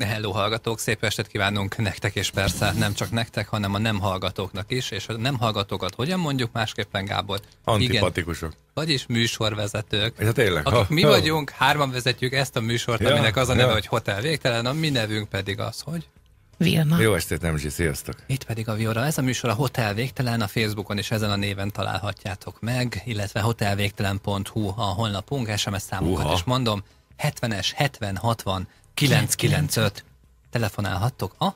Hello hallgatók, szép estet kívánunk nektek, és persze nem csak nektek, hanem a nem hallgatóknak is, és a nem hallgatókat hogyan mondjuk másképpen, Gábor? Antipatikusok. Igen, vagyis műsorvezetők. Ja, hát tényleg. Akik mi vagyunk, hárman vezetjük ezt a műsort, ja, aminek az a neve, ja. hogy Hotel Végtelen, a mi nevünk pedig az, hogy... Vilma. Jó estét, Nemzsi, sziasztok! Itt pedig a Viora. Ez a műsor a Hotel Végtelen, a Facebookon és ezen a néven találhatjátok meg, illetve hotelvégtelen.hu a honlapunk, SMS számokat Uha. is mondom, 70-es, 70-60 995. Telefonálhattok a?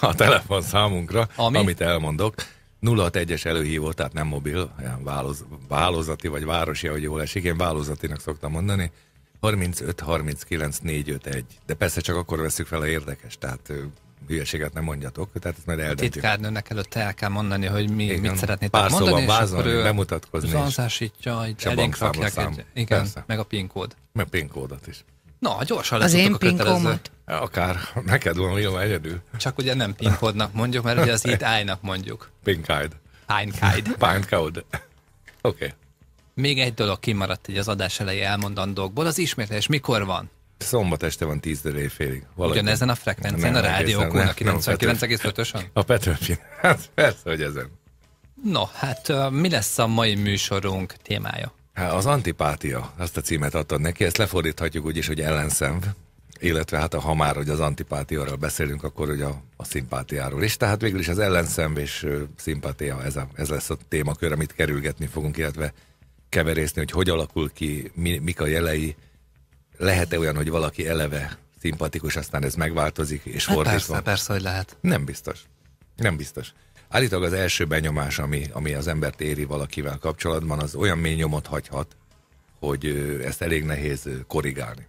A telefonszámunkra, Ami? amit elmondok. 061-es előhívó, tehát nem mobil, olyan válóz, válózati vagy városi, ahogy jól esik. Én válózatinak szoktam mondani. 35 39 451. De persze csak akkor veszük fel a érdekes, tehát hülyeséget nem mondjatok, tehát ezt majd eldöntjük. Titkárnőnek előtt el kell mondani, hogy mi, igen. mit szeretnétek Pár szóval mondani, szóval és bázol, akkor ő bemutatkozni. Zanzásítja, itt elénk rakják, egy, igen, persze. meg a PIN kód. Meg a PIN kódot is. Na, gyorsan Az én pinkomat. Akár, neked van jó, egyedül. Csak ugye nem pinkodnak mondjuk, mert ugye az itt állnak mondjuk. Pinkáid. Pinkáid. Pinkáid. Oké. Még egy dolog kimaradt így az adás elejé elmondandókból, az ismétlés mikor van? Szombat este van 10 éjfélig. Valahogy. Ugyanezen a frekvencián, a rádió a 99,5-ösön? A Petőfi. Hát persze, hogy ezen. No, hát mi lesz a mai műsorunk témája? Hát az antipátia, azt a címet adtad neki, ezt lefordíthatjuk úgy is, hogy ellenszenv, illetve hát a, ha már hogy az antipátiáról beszélünk, akkor ugye a, a szimpátiáról is. Tehát végül is az ellenszenv és ö, szimpátia, ez, a, ez lesz a témakör, amit kerülgetni fogunk, illetve keverészni, hogy hogy alakul ki, mi, mik a jelei. Lehet-e olyan, hogy valaki eleve szimpatikus, aztán ez megváltozik, és hát fordítva? Persze, persze, hogy lehet. Nem biztos. Nem biztos. Állítólag az első benyomás, ami, ami az embert éri valakivel kapcsolatban, az olyan mély nyomot hagyhat, hogy ezt elég nehéz korrigálni.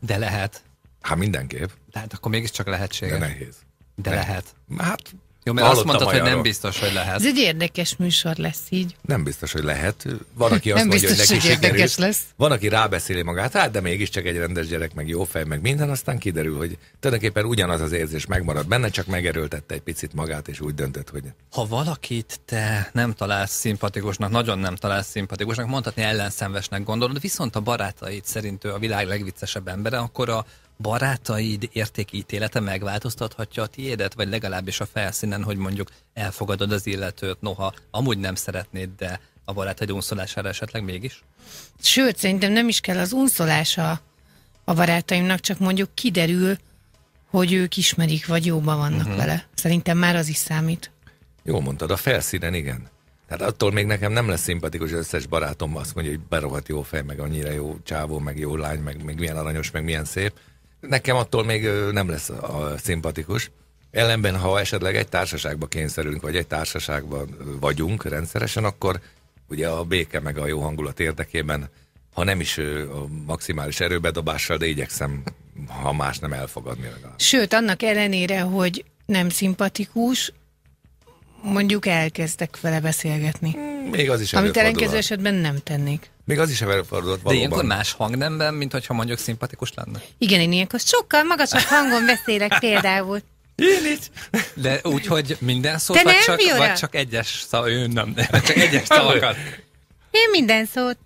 De lehet. Hát mindenképp. Tehát akkor mégiscsak lehetséges. De nehéz. De ne. lehet. Hát jó, mert azt mondtad, hogy nem biztos, hogy lehet. Ez egy érdekes műsor lesz így. Nem biztos, hogy lehet. Van, aki azt nem mondja, biztos, hogy neki hogy érdekes sikerül. lesz. Van, aki rábeszéli magát, hát de mégiscsak egy rendes gyerek, meg jó fej, meg minden, aztán kiderül, hogy tulajdonképpen ugyanaz az érzés megmarad benne, csak megerőltette egy picit magát, és úgy döntött, hogy... Ha valakit te nem találsz szimpatikusnak, nagyon nem találsz szimpatikusnak, mondhatni ellenszenvesnek gondolod, viszont a barátaid szerint ő a világ legviccesebb embere, akkor a, barátaid értékítélete megváltoztathatja a tiédet, vagy legalábbis a felszínen, hogy mondjuk elfogadod az illetőt, noha amúgy nem szeretnéd, de a barátaid unszolására esetleg mégis? Sőt, szerintem nem is kell az unszolása a barátaimnak, csak mondjuk kiderül, hogy ők ismerik, vagy jóban vannak uh-huh. vele. Szerintem már az is számít. Jó mondtad, a felszínen igen. Tehát attól még nekem nem lesz szimpatikus, összes barátom azt mondja, hogy berohadt jó fej, meg annyira jó csávó, meg jó lány, meg, meg milyen aranyos, meg milyen szép nekem attól még nem lesz a szimpatikus. Ellenben, ha esetleg egy társaságba kényszerülünk, vagy egy társaságban vagyunk rendszeresen, akkor ugye a béke meg a jó hangulat érdekében, ha nem is a maximális erőbedobással, de igyekszem, ha más nem elfogadni legalább. Sőt, annak ellenére, hogy nem szimpatikus, mondjuk elkezdek vele beszélgetni. Még az is Amit ellenkező esetben nem tennék. Még az is előfordult valóban. De ilyenkor más hangnemben, mint hogyha mondjuk szimpatikus lenne. Igen, én ilyenkor sokkal magasabb hangon beszélek például. Én itt. De úgy, hogy minden szót, vagy, nem, csak, vagy csak egyes szavakat. Ő nem, nem, csak egyes szavakat. Én minden szót.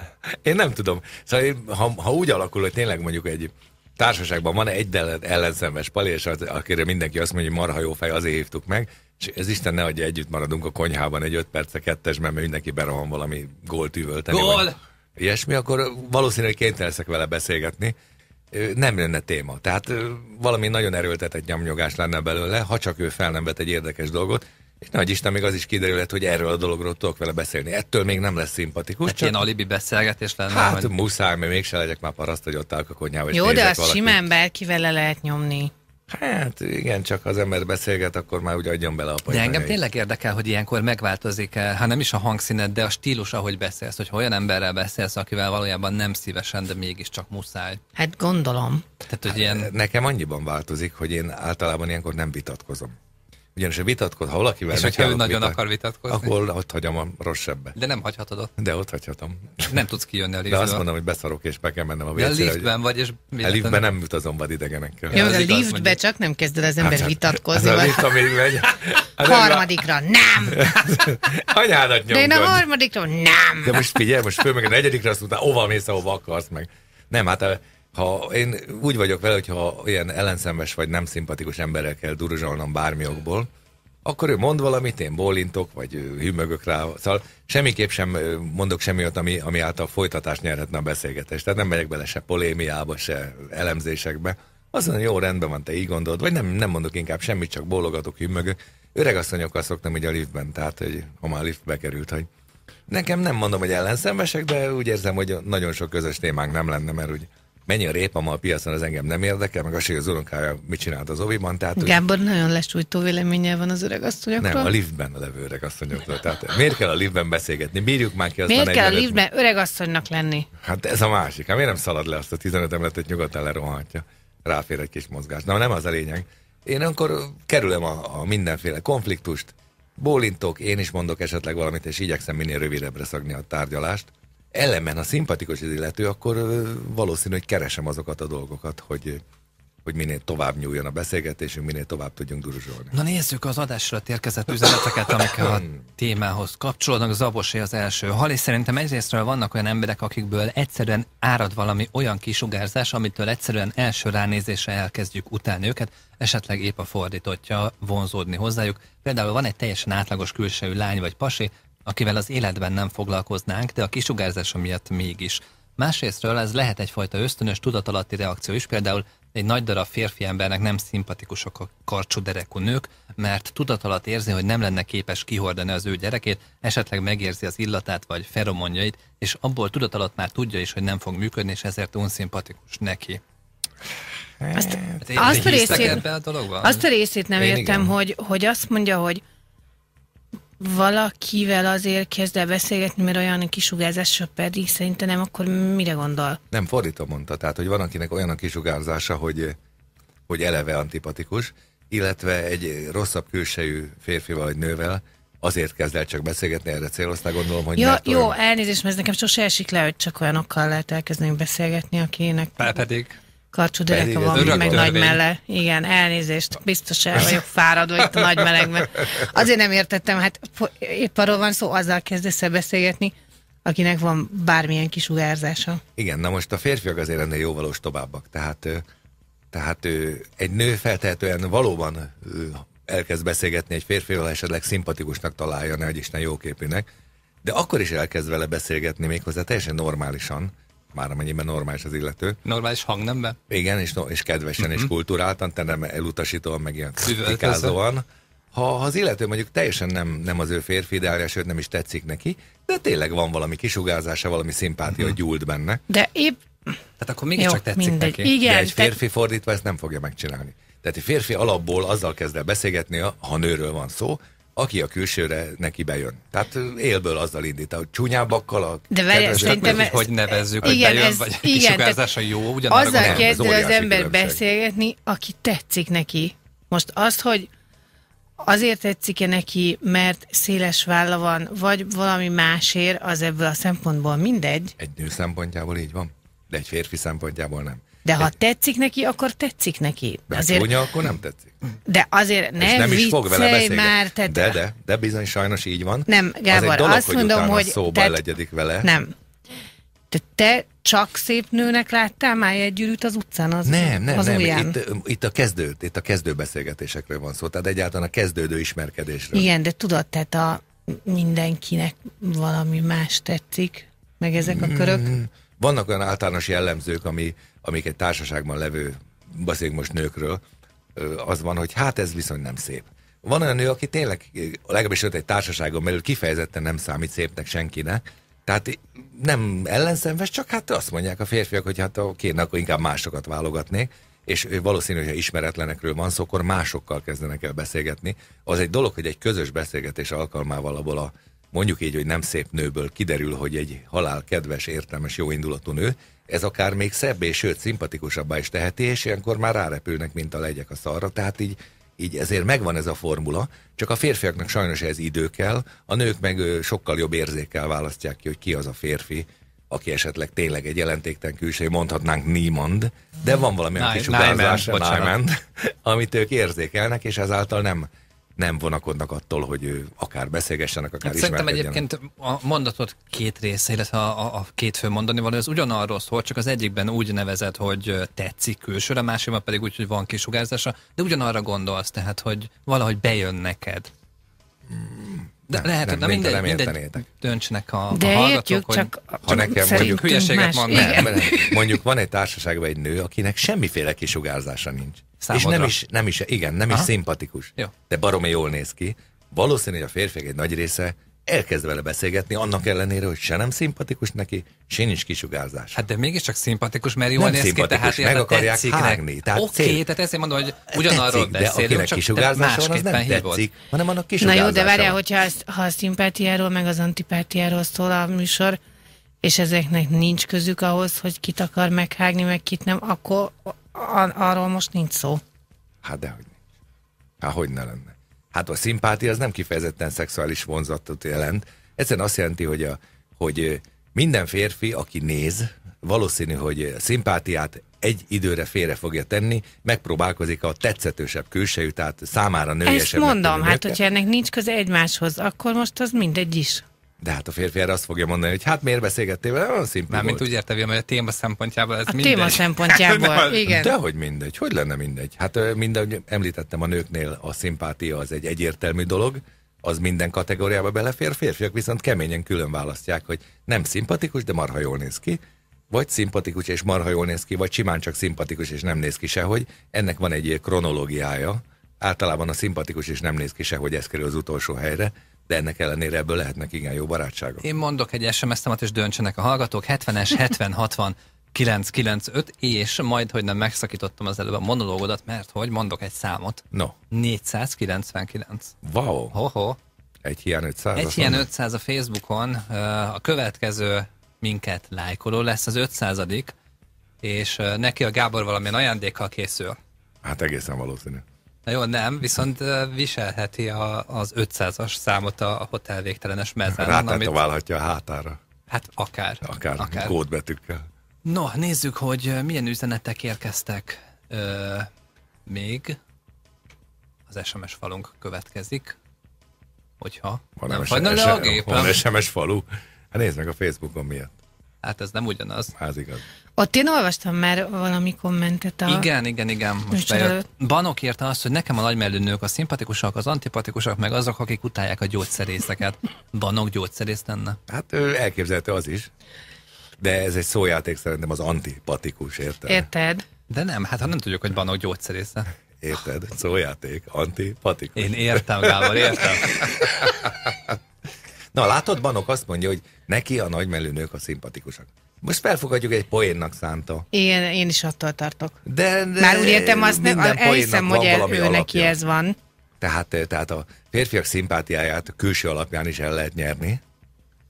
Én nem tudom. Szóval én, ha, ha úgy alakul, hogy tényleg mondjuk egy társaságban van egy ellenszemes pali, és az, akire mindenki azt mondja, hogy marha jó fej, azért hívtuk meg, és ez Isten ne adja, együtt maradunk a konyhában egy öt perce kettesben, mert mindenki berohan valami gólt üvölteni. Gól! Vagy ilyesmi, akkor valószínűleg kénytelen leszek vele beszélgetni. Nem lenne téma. Tehát valami nagyon erőltetett nyomnyogás lenne belőle, ha csak ő fel nem vet egy érdekes dolgot. És nagy Isten, még az is kiderülhet, hogy erről a dologról tudok vele beszélni. Ettől még nem lesz szimpatikus. Hát csak... Én alibi beszélgetés lenne. Hát vagy... muszáj, mert mégsem legyek már paraszt, hogy ott állok a konyhába. Jó, de azt valaki. simán bárkivel le lehet nyomni. Hát igen, csak az ember beszélget, akkor már úgy adjon bele a De engem is. tényleg érdekel, hogy ilyenkor megváltozik-e, eh, hát nem is a hangszíned, de a stílus, ahogy beszélsz, hogy olyan emberrel beszélsz, akivel valójában nem szívesen, de mégiscsak muszáj. Hát gondolom. Tehát, hogy ilyen... Nekem annyiban változik, hogy én általában ilyenkor nem vitatkozom. Ugyanis ha vitatkoz, ha valakivel... És hogyha ő nagyon vitat, akar vitatkozni? Akkor ott hagyom a rossz De nem hagyhatod ott. De ott hagyhatom. Nem tudsz kijönni a liftből. De azt mondom, hogy beszarok és be kell mennem a vécére. De a liftben vagy, és... A liftben nem utazom vad idegenekkel. Jó, a liftbe csak nem kezded az ember hát, vitatkozni. Hát, a lift, amíg megy. Harmadikra nem! Hát, anyádat nyomgod. De én a harmadikra nem! De most figyelj, most föl meg a negyedikre, azt mondta, ova mész, ahova akarsz meg. Nem, hát a, ha én úgy vagyok vele, hogyha ilyen ellenszenves vagy nem szimpatikus emberekkel duruzsolnom bármi okból, akkor ő mond valamit, én bólintok, vagy hűmögök rá, szóval semmiképp sem mondok semmi olyat, ami, ami által folytatást nyerhetne a beszélgetés. Tehát nem megyek bele se polémiába, se elemzésekbe. Azt mondom, jó, rendben van, te így gondolod, vagy nem, nem mondok inkább semmit, csak bólogatok, hűmögök. asszonyokkal szoktam így a liftben, tehát hogy, ha már lift került, hogy nekem nem mondom, hogy ellenszenvesek, de úgy érzem, hogy nagyon sok közös témánk nem lenne, mert úgy mennyi a répa ma a piacon, az engem nem érdekel, meg az, hogy az unokája mit csinált az oviban. Tehát, hogy... Gábor nagyon lesújtó véleménye van az öreg asszonyokról. Nem, a liftben a levő öreg asszonyokról. Tehát miért kell a liftben beszélgetni? Bírjuk már ki azt Miért kell a liftben öreg asszonynak lenni? Hát ez a másik. Hát miért nem szalad le azt a 15 emletet nyugodtan lerohantja? Ráfér egy kis mozgás. Na, nem az a lényeg. Én akkor kerülem a, a mindenféle konfliktust, bólintok, én is mondok esetleg valamit, és igyekszem minél rövidebbre szagni a tárgyalást ellenben, ha szimpatikus az illető, akkor valószínű, hogy keresem azokat a dolgokat, hogy, hogy minél tovább nyúljon a beszélgetésünk, minél tovább tudjunk duruzsolni. Na nézzük az adásra érkezett üzeneteket, amik a témához kapcsolódnak. Zabosé az első. Hal és szerintem egyrésztről vannak olyan emberek, akikből egyszerűen árad valami olyan kisugárzás, amitől egyszerűen első ránézésre elkezdjük utálni őket, esetleg épp a fordítotja vonzódni hozzájuk. Például van egy teljesen átlagos külsejű lány vagy pasi, akivel az életben nem foglalkoznánk, de a kisugárzása miatt mégis. Másrésztről ez lehet egyfajta ösztönös tudatalatti reakció is, például egy nagy darab férfi embernek nem szimpatikusok a karcsú derekú nők, mert tudatalat érzi, hogy nem lenne képes kihordani az ő gyerekét, esetleg megérzi az illatát vagy feromonjait, és abból tudatalat már tudja is, hogy nem fog működni, és ezért unszimpatikus neki. Azt, hát azt, a részét, a azt a részét nem Én értem, hogy, hogy azt mondja, hogy valakivel azért kezd el beszélgetni, mert olyan kisugárzása pedig szerintem nem, akkor mire gondol? Nem, fordítom mondta, tehát, hogy van akinek olyan a kisugárzása, hogy, hogy eleve antipatikus, illetve egy rosszabb külsejű férfival vagy nővel, azért kezd el csak beszélgetni, erre célosztál, gondolom, hogy... Ja, jó, olyan... elnézést, mert ez nekem sose esik le, hogy csak olyanokkal lehet elkezdeni beszélgetni, akinek... pedig karcsú dereka van, meg törvény. nagy melle. Igen, elnézést, biztos el vagyok fáradva itt a nagy melegben. Azért nem értettem, hát épp arról van szó, azzal kezdesz el beszélgetni, akinek van bármilyen kisugárzása. Igen, na most a férfiak azért ennél jóvalós továbbak, tehát, tehát egy nő feltehetően valóban elkezd beszélgetni egy férfival, esetleg szimpatikusnak találja, ne Isten jóképűnek, de akkor is elkezd vele beszélgetni méghozzá teljesen normálisan, már amennyiben normális az illető. Normális hangnemben? Igen, és, és kedvesen uh-huh. és mhm. kulturáltan, te nem elutasítóan, meg ilyen kritikázóan. Ha, ha az illető mondjuk teljesen nem, nem az ő férfi ideálja, sőt nem is tetszik neki, de tényleg van valami kisugázása, valami szimpátia uh-huh. Mhm. gyúlt benne. De épp... Tehát akkor mégiscsak tetszik mindegy. neki. Igen, de egy férfi te... fordítva ezt nem fogja megcsinálni. Tehát egy férfi alapból azzal kezd el beszélgetni, ha nőről van szó, aki a külsőre, neki bejön. Tehát élből azzal indít, hogy csúnyábbakkal a De várj, szerintem... Ez, hogy nevezzük, igen, hogy bejön, ez, vagy igen, kisugárzása jó, ugyanarra Azzal kell az, az ember különbség. beszélgetni, aki tetszik neki. Most azt, hogy azért tetszik-e neki, mert széles válla van, vagy valami másért, az ebből a szempontból mindegy. Egy nő szempontjából így van, de egy férfi szempontjából nem. De ha tetszik neki, akkor tetszik neki. De hát azért... csúnya, akkor nem tetszik. De azért ne nem is fog vele beszélni. Már, tehát... De, de, de bizony sajnos így van. Nem, Gábor, az dolog, azt hogy mondom, hogy szóban tehát... legyedik vele. Nem. Te, te csak szép nőnek láttál már egy gyűrűt az utcán? Az, nem, nem, az nem. Itt, itt, a kezdő, itt a kezdő beszélgetésekről van szó, tehát egyáltalán a kezdődő ismerkedésről. Igen, de tudod, tehát a mindenkinek valami más tetszik, meg ezek a körök. Mm. Vannak olyan általános jellemzők, ami, amik egy társaságban levő, beszéljünk most nőkről, az van, hogy hát ez viszony nem szép. Van olyan nő, aki tényleg, legalábbis ott egy társaságon belül kifejezetten nem számít szépnek senkinek, tehát nem ellenszenves, csak hát azt mondják a férfiak, hogy hát ha kéne, akkor inkább másokat válogatnék, és valószínű, hogy ha ismeretlenekről van szó, akkor másokkal kezdenek el beszélgetni. Az egy dolog, hogy egy közös beszélgetés alkalmával abból a mondjuk így, hogy nem szép nőből kiderül, hogy egy halál kedves, értelmes, jóindulatú nő, ez akár még és sőt, szimpatikusabbá is teheti, és ilyenkor már rárepülnek, mint a legyek a szarra, tehát így így ezért megvan ez a formula, csak a férfiaknak sajnos ez idő kell, a nők meg sokkal jobb érzékkel választják ki, hogy ki az a férfi, aki esetleg tényleg egy jelentéktelen külső, mondhatnánk niemand, de van valami kis sugárzás, amit ők érzékelnek, és ezáltal nem nem vonakodnak attól, hogy ő akár beszélgessenek, akár hát Szerintem egyébként a mondatot két része, illetve a, a két fő mondani való, az ugyanarról szól, csak az egyikben úgy nevezett, hogy tetszik külsőre, a másikban pedig úgy, hogy van kisugárzása, de ugyanarra gondolsz, tehát, hogy valahogy bejön neked. Hmm. De nem, lehetett, nem, mindegy, nem mindegy, döntsenek a, De a hallgatók, értjük, hogy csak, ha csak nekem mondjuk hülyeséget mond, nem, nem, mondjuk van egy társaságban egy nő, akinek semmiféle kisugárzása nincs. Számodra. És nem is, nem is, igen, nem Aha. is szimpatikus. Jó. De baromi jól néz ki. Valószínű, hogy a férfiak egy nagy része elkezd vele beszélgetni, annak ellenére, hogy se nem szimpatikus neki, se nincs kisugárzás. Hát de mégiscsak szimpatikus, mert jól néz ki, tehát meg akarják hágni. Tehát Oké, okay, cél. tehát én mondom, hogy hát ugyanarról tetszik, beszélünk, de akinek csak kisugárzás van, az nem hívod. tetszik, hanem annak kisugárzása Na jó, de várjál, hogyha ezt, ha a szimpátiáról, meg az antipátiáról szól a műsor, és ezeknek nincs közük ahhoz, hogy kit akar meghágni, meg kit nem, akkor arról most nincs szó. Hát dehogy nincs. Hát hogy ne lenne. Hát a szimpátia az nem kifejezetten szexuális vonzatot jelent. Egyszerűen azt jelenti, hogy, a, hogy minden férfi, aki néz, valószínű, hogy a szimpátiát egy időre félre fogja tenni, megpróbálkozik a tetszetősebb külsejű, tehát számára nőjesebb. Ezt mondom, hát hogyha ennek nincs köze egymáshoz, akkor most az mindegy is. De hát a férfi erre azt fogja mondani, hogy hát miért beszélgettél vele, olyan szimpli mint úgy értem, hogy a téma szempontjából ez a mindegy. téma szempontjából, hát, de, igen. Dehogy mindegy, hogy lenne mindegy. Hát mindegy, említettem a nőknél a szimpátia az egy egyértelmű dolog, az minden kategóriába belefér, férfiak viszont keményen külön választják, hogy nem szimpatikus, de marha jól néz ki, vagy szimpatikus és marha jól néz ki, vagy simán csak szimpatikus és nem néz ki sehogy. Ennek van egy kronológiája. Általában a szimpatikus és nem néz ki sehogy, ez kerül az utolsó helyre de ennek ellenére ebből lehetnek igen jó barátságok. Én mondok egy SMS-temet, és döntsenek a hallgatók. 70-es, 70-60, 995, és majd, hogy nem megszakítottam az előbb a monológodat, mert hogy mondok egy számot. No. 499. Wow. Hoho. Egy hiány 500. Egy hiány 500 a Facebookon. A következő minket lájkoló lesz az 500 és neki a Gábor valamilyen ajándékkal készül. Hát egészen valószínű. Na jó, nem, viszont viselheti a, az 500-as számot a hotel végtelenes mezzel. Rátetoválhatja amit... a hátára. Hát akár. Akár, akár. kódbetűkkel. No, nézzük, hogy milyen üzenetek érkeztek ö, még. Az SMS falunk következik. Hogyha van nem fagyna le a gépem. Van SMS falu. Hát nézd meg a Facebookon miatt. Hát ez nem ugyanaz. Hát igaz. Ott én olvastam már valami kommentet a... Igen, igen, igen, most bejött. Banok írta azt, hogy nekem a nők a szimpatikusak, az antipatikusak, meg azok, akik utálják a gyógyszerészeket. Banok gyógyszerész lenne? Hát ő elképzelte az is. De ez egy szójáték szerintem az antipatikus, érted? Érted. De nem, hát ha nem tudjuk, hogy banok gyógyszerésze. Érted? Szójáték, antipatikus. Én értem, Gábor, értem. Na látod, Banok azt mondja, hogy neki a nők a szimpatikusak most felfogadjuk, egy poénnak szánta. Igen, én is attól tartok. De, de Már úgy értem, azt nem, elhiszem, hogy el, ő neki ez van. Tehát, tehát a férfiak szimpátiáját külső alapján is el lehet nyerni.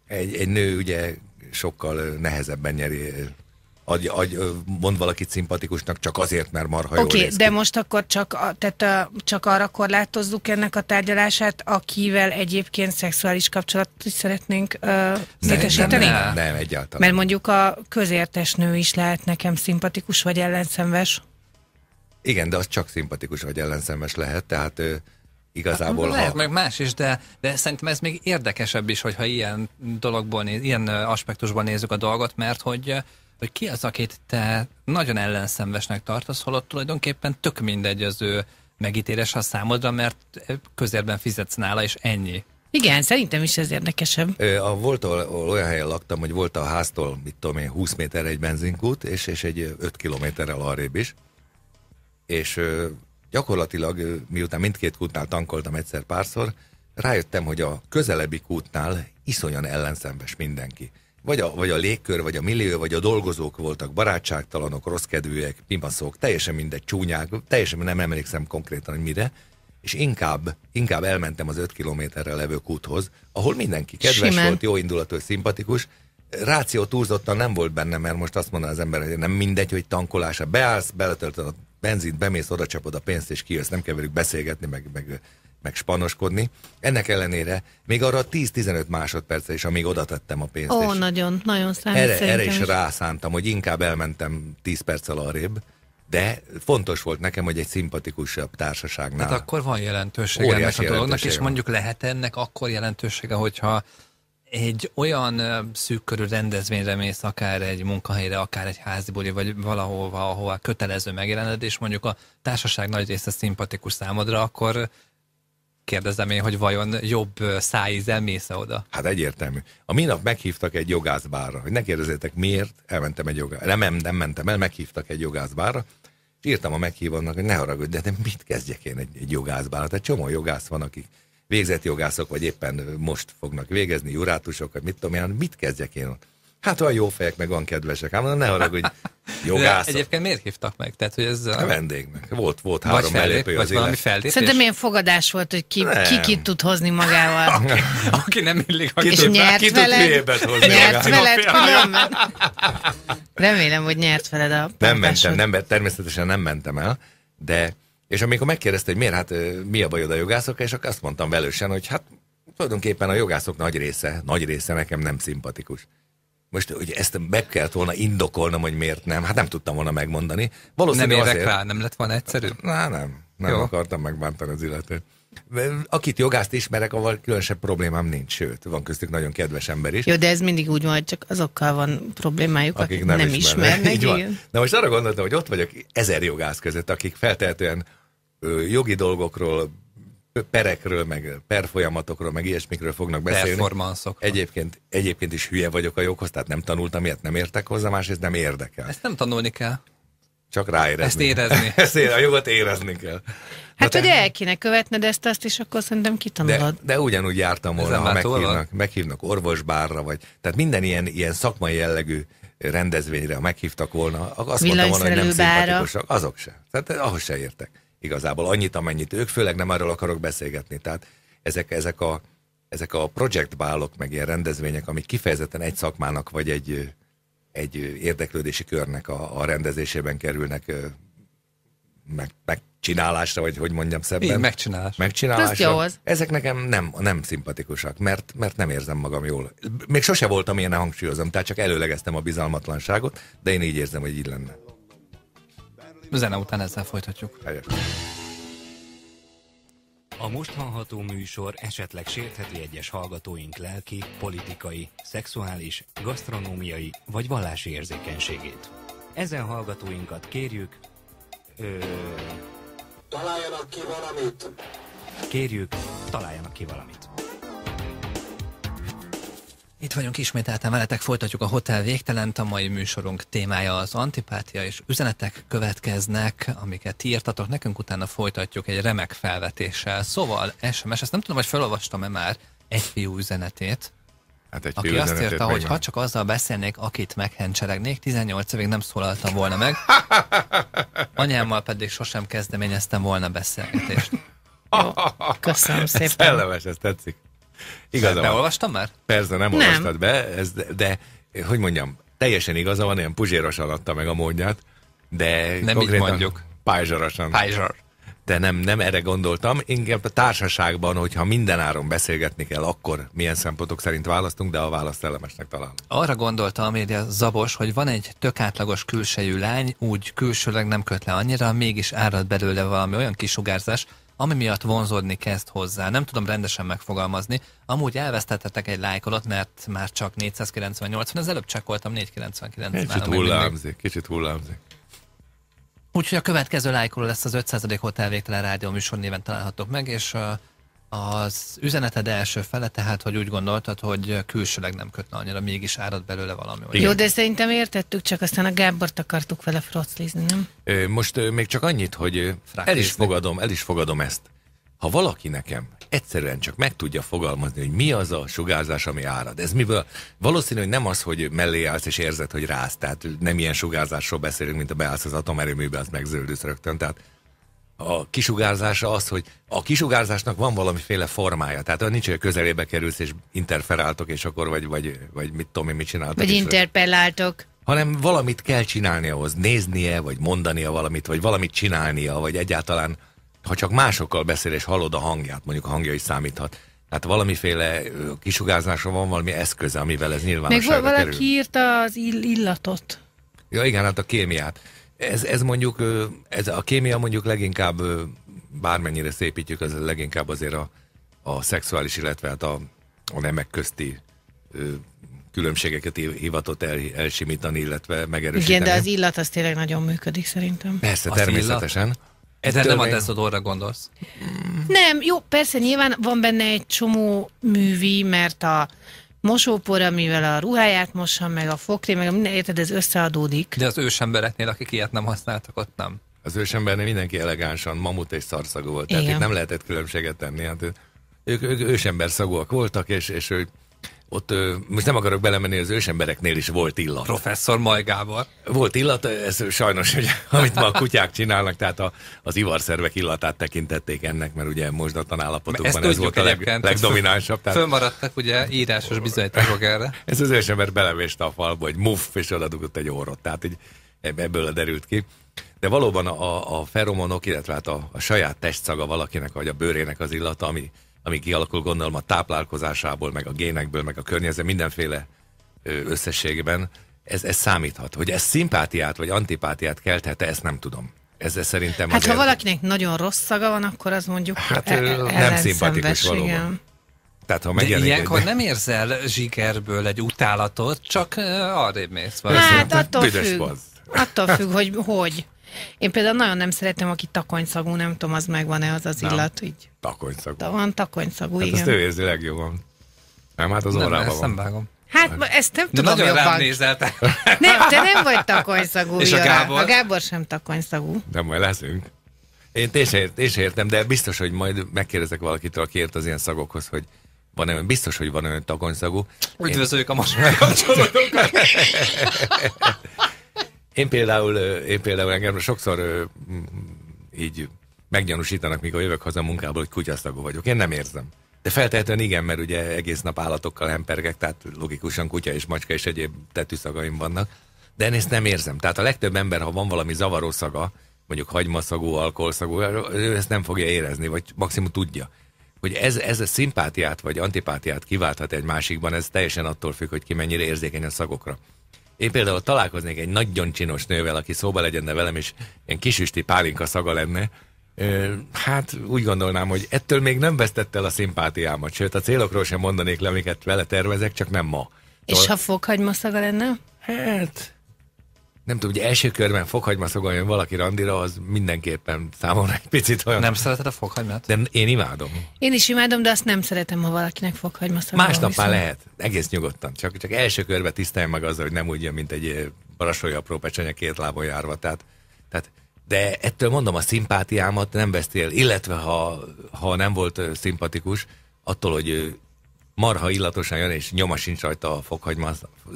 Egy, egy nő ugye sokkal nehezebben nyeri agy, agy, mond valakit szimpatikusnak csak azért, mert marha okay, jól de ki. most akkor csak, a, tehát a, csak arra korlátozzuk ennek a tárgyalását, akivel egyébként szexuális kapcsolatot is szeretnénk uh, Nem, nem, nem, egyáltalán. Mert mondjuk a közértes nő is lehet nekem szimpatikus vagy ellenszenves. Igen, de az csak szimpatikus vagy ellenszenves lehet, tehát ő, igazából. Hát, lehet, ha... meg más is, de, de szerintem ez még érdekesebb is, hogyha ilyen dologból, néz, ilyen aspektusban nézzük a dolgot, mert hogy hogy ki az, akit te nagyon ellenszenvesnek tartasz, holott tulajdonképpen tök mindegy az ő megítélés a számodra, mert közérben fizetsz nála, és ennyi. Igen, szerintem is ez érdekesebb. A, volt, ahol olyan helyen laktam, hogy volt a háztól, mit tudom én, 20 méter egy benzinkút, és, és egy 5 kilométerrel arrébb is. És gyakorlatilag, miután mindkét kútnál tankoltam egyszer párszor, rájöttem, hogy a közelebbi kútnál iszonyan ellenszenves mindenki vagy a, vagy a légkör, vagy a millió, vagy a dolgozók voltak barátságtalanok, rosszkedvűek, pimaszok, teljesen mindegy, csúnyák, teljesen nem emlékszem konkrétan, hogy mire, és inkább, inkább elmentem az 5 kilométerre levő kúthoz, ahol mindenki kedves Simen. volt, jóindulatú, szimpatikus, ráció túlzottan nem volt benne, mert most azt mondaná az ember, hogy nem mindegy, hogy tankolása, beállsz, beletöltöd a benzint, bemész, oda csapod a pénzt, és kijössz, nem kell velük beszélgetni, meg, meg meg spanoskodni. Ennek ellenére még arra 10-15 másodperce is, amíg oda tettem a pénzt. Ó, és nagyon, nagyon számít erre, erre is, rászántam, hogy inkább elmentem 10 perccel arrébb, de fontos volt nekem, hogy egy szimpatikusabb társaságnál. Hát akkor van jelentősége ennek a dolognak, jelentősége és mondjuk lehet ennek akkor jelentősége, hogyha egy olyan szűkkörű rendezvényre mész, akár egy munkahelyre, akár egy házibuli, vagy valahova, ahol kötelező megjelened, és mondjuk a társaság nagy része szimpatikus számodra, akkor kérdezem én, hogy vajon jobb szájízzel mész oda? Hát egyértelmű. A minap meghívtak egy jogászbárra, hogy ne kérdezzétek miért, elmentem egy jogászbárra. Nem, nem, nem mentem el, meghívtak egy jogászbárra, és írtam a meghívónak, hogy ne haragudj, de, de mit kezdjek én egy, egy jogászbárra? Tehát csomó jogász van, akik végzett jogászok, vagy éppen most fognak végezni, jurátusok, vagy mit tudom én, hát mit kezdjek én ott? Hát olyan jó fejek meg van kedvesek, ám hát ne haragudj, jogász. Egyébként miért hívtak meg? Tehát, hogy ez a... a vendég meg. Volt, volt három vagy fellép, vagy az valami élet. Szerintem milyen fogadás volt, hogy ki, nem. ki kit tud hozni magával. aki, aki nem illik, aki és tud, nyert ki veled? tud hozni nyert veled, különben. Remélem, hogy nyert veled a Nem mentem, nem, természetesen nem mentem el, de és amikor megkérdezte, hogy miért, hát mi a bajod a jogászok, és akkor azt mondtam velősen, hogy hát tulajdonképpen a jogászok nagy része, nagy része nekem nem szimpatikus. Most, hogy ezt meg kellett volna indokolnom, hogy miért nem, hát nem tudtam volna megmondani. Valószínűleg nem érek rá, nem lett volna egyszerű? Na, nem, nem Jó. akartam megbántani az illetőt. Akit jogászt ismerek, avval különösebb problémám nincs, sőt, van köztük nagyon kedves ember is. Jó, de ez mindig úgy van, hogy csak azokkal van problémájuk, akik, akik nem, nem ismernek. ismernek. Így Na most arra gondoltam, hogy ott vagyok ezer jogász között, akik feltehetően jogi dolgokról, perekről, meg perfolyamatokról, meg ilyesmikről fognak beszélni. Performanszokról. Egyébként, egyébként is hülye vagyok a joghoz, tehát nem tanultam ilyet, nem értek hozzá, másrészt nem érdekel. Ezt nem tanulni kell. Csak ráérezni. Ezt érezni. ezt érezni, a jogot érezni kell. Hát, de hogy te... el kéne követned ezt, azt is, akkor szerintem kitanulod. De, de ugyanúgy jártam volna, ha meghívnak, meghívnak orvosbárra, vagy tehát minden ilyen, ilyen szakmai jellegű rendezvényre, ha meghívtak volna, azt mondtam volna, hogy nem szimpatikusak, azok se. Tehát ahhoz se értek igazából annyit, amennyit ők, főleg nem arról akarok beszélgetni. Tehát ezek, ezek a, ezek a projektbálok, meg ilyen rendezvények, amik kifejezetten egy szakmának, vagy egy, egy érdeklődési körnek a, a rendezésében kerülnek meg, megcsinálásra, vagy hogy mondjam szebben. Így, megcsinálás. Megcsinálásra. Az. Ezek nekem nem, nem szimpatikusak, mert, mert nem érzem magam jól. Még sose voltam ilyen hangsúlyozom, tehát csak előlegeztem a bizalmatlanságot, de én így érzem, hogy így lenne. Zene után ezzel folytatjuk. Helyett. A most hallható műsor esetleg sértheti egyes hallgatóink lelki, politikai, szexuális, gasztronómiai vagy vallási érzékenységét. Ezen hallgatóinkat kérjük... Ö... Találjanak ki valamit! Kérjük, találjanak ki valamit. Itt vagyunk ismételten veletek, folytatjuk a Hotel Végtelent, a mai műsorunk témája az antipátia, és üzenetek következnek, amiket írtatok nekünk, utána folytatjuk egy remek felvetéssel. Szóval SMS, ezt nem tudom, hogy felolvastam-e már egy fiú üzenetét. Hát egy aki azt írta, hogy ha csak azzal beszélnék, akit meghencselegnék, 18 évig nem szólaltam volna meg, anyámmal pedig sosem kezdeményeztem volna beszélgetést. Jó, köszönöm szépen. Szellemes, ez tetszik. Igaza van. olvastam már? Persze, nem, nem. olvastad be, ez, de, de, hogy mondjam, teljesen igaza van, ilyen puzsérosan adta meg a módját, de nem így mondjuk. pájzsarosan. Pájzsar. De nem, nem erre gondoltam, inkább a társaságban, hogyha mindenáron beszélgetni kell, akkor milyen szempontok szerint választunk, de a választ elemesnek találom. Arra gondoltam, írja Zabos, hogy van egy tök átlagos külsejű lány, úgy külsőleg nem köt le annyira, mégis árad belőle valami olyan kisugárzás, ami miatt vonzódni kezd hozzá. Nem tudom rendesen megfogalmazni. Amúgy elvesztettetek egy lájkolat, mert már csak 498 van, az előbb csak voltam 499 Kicsit hullámzik, kicsit hullámzik. Úgyhogy a következő lájkoló lesz az 500. Hotel Végtelen Rádió műsor néven találhatok meg, és uh, az üzeneted első fele, tehát, hogy úgy gondoltad, hogy külsőleg nem kötne annyira, mégis árad belőle valami. Jó, de szerintem értettük, csak aztán a Gábort akartuk vele froclizni, nem? Ö, most ö, még csak annyit, hogy Frakézni. el is fogadom, el is fogadom ezt. Ha valaki nekem egyszerűen csak meg tudja fogalmazni, hogy mi az a sugárzás, ami árad. Ez miből? Valószínű, hogy nem az, hogy mellé állsz és érzed, hogy rász. Tehát nem ilyen sugárzásról beszélünk, mint a beállsz az atomerőműbe, az megzöldülsz rögtön. Tehát a kisugárzása az, hogy a kisugárzásnak van valamiféle formája. Tehát nincs, hogy a közelébe kerülsz, és interferáltok, és akkor vagy, vagy, vagy mit tudom én, mit csináltok. Vagy interpelláltok. Vagy, hanem valamit kell csinálni ahhoz, néznie, vagy mondania valamit, vagy valamit csinálnia, vagy egyáltalán, ha csak másokkal beszél, és hallod a hangját, mondjuk a hangja is számíthat, Hát valamiféle kisugárzásra van valami eszköze, amivel ez nyilvánosságra Meg valaki kerül. írta az ill- illatot. Ja igen, hát a kémiát. Ez, ez mondjuk, ez a kémia mondjuk leginkább, bármennyire szépítjük, az leginkább azért a, a szexuális, illetve hát a, a nemek közti különbségeket hivatott el, elsimítani, illetve megerősíteni. Igen, de az illat az tényleg nagyon működik szerintem. Persze, az természetesen. Illat? Ez nem a Deszodorra gondolsz? Nem, jó, persze nyilván van benne egy csomó művi, mert a mosópor, amivel a ruháját mossa, meg a fokré, meg a minden, érted, ez összeadódik. De az ősembereknél, akik ilyet nem használtak, ott nem. Az ősembernél mindenki elegánsan mamut és szarszagú volt, tehát Igen. itt nem lehetett különbséget tenni. Hát ők, ők ősember szagúak voltak, és, és ők ott most nem akarok belemenni, az ősembereknél is volt illat. Professzor Majgával. Volt illat, ez sajnos, hogy amit ma a kutyák csinálnak, tehát a, az ivarszervek illatát tekintették ennek, mert ugye a tanállapotokban ez volt a leg, legdominánsabb. Tehát... Fölmaradtak ugye írásos bizonyítékok erre. Ez az ősember belevéste a falba, hogy muff, és oda dugott egy orrot, tehát így ebből derült ki. De valóban a, a feromonok, illetve hát a, a saját testszaga valakinek, vagy a bőrének az illata, ami ami kialakul gondolom a táplálkozásából, meg a génekből, meg a környezet, mindenféle összességében, ez, ez számíthat. Hogy ez szimpátiát vagy antipátiát kelthet-e, ezt nem tudom. Ez szerintem Hát azért... ha valakinek nagyon rossz szaga van, akkor az mondjuk hát, e- e- nem szimpatikus valóban. Tehát, ha megjelenik, ilyenkor de... nem érzel zsikerből egy utálatot, csak arrébb mész. Hát attól függ, attól függ, hogy hogy. Én például nagyon nem szeretem, aki takonyszagú, nem tudom, az megvan-e az az nem. illat, így. Takonyszagú. Ta van takonyszagú, hát igen. Ezt ő érzi legjobban. Nem, hát az orrában van. Nem Vágom. Hát ezt nem tudom nagyon jobban. Nézel, te. Nem, te nem vagy takonyszagú. És a Gábor? A Gábor sem takonyszagú. De majd leszünk. Én tényleg értem, de biztos, hogy majd megkérdezek valakitől, aki ért az ilyen szagokhoz, hogy van olyan, biztos, hogy van olyan takonyszagú. Üdvözöljük Én... a mosókapcsolatunkat! Én például, én például engem sokszor így meggyanúsítanak, mikor jövök haza munkából, hogy kutyaszagú vagyok. Én nem érzem. De feltétlenül igen, mert ugye egész nap állatokkal hempergek, tehát logikusan kutya és macska és egyéb tetűszagaim vannak. De én ezt nem érzem. Tehát a legtöbb ember, ha van valami zavaró szaga, mondjuk hagymaszagú, alkoholszagú, ő ezt nem fogja érezni, vagy maximum tudja. Hogy ez, ez a szimpátiát vagy antipátiát kiválthat egy másikban, ez teljesen attól függ, hogy ki mennyire érzékeny a szagokra. Én például találkoznék egy nagyon csinos nővel, aki szóba legyenne velem, és ilyen kisüsti pálinka szaga lenne, Hát úgy gondolnám, hogy ettől még nem vesztett el a szimpátiámat, sőt a célokról sem mondanék le, amiket vele tervezek, csak nem ma. És Tol ha szaga lenne? Hát, nem tudom, hogy első körben fokhagyma jön valaki randira, az mindenképpen számomra egy picit olyan. Nem szereted a fokhagymát? De én imádom. Én is imádom, de azt nem szeretem, ha valakinek fokhagymaszaggal Másnap már lehet, egész nyugodtan. Csak, csak első körben tisztelj meg azzal, hogy nem úgy jön, mint egy barasolja eh, apró pecsenye két lábon járva. Tehát, tehát de ettől mondom, a szimpátiámat nem vesztél, illetve ha, ha nem volt eh, szimpatikus, attól, hogy eh, marha illatosan jön, és nyoma sincs rajta a fokhagyma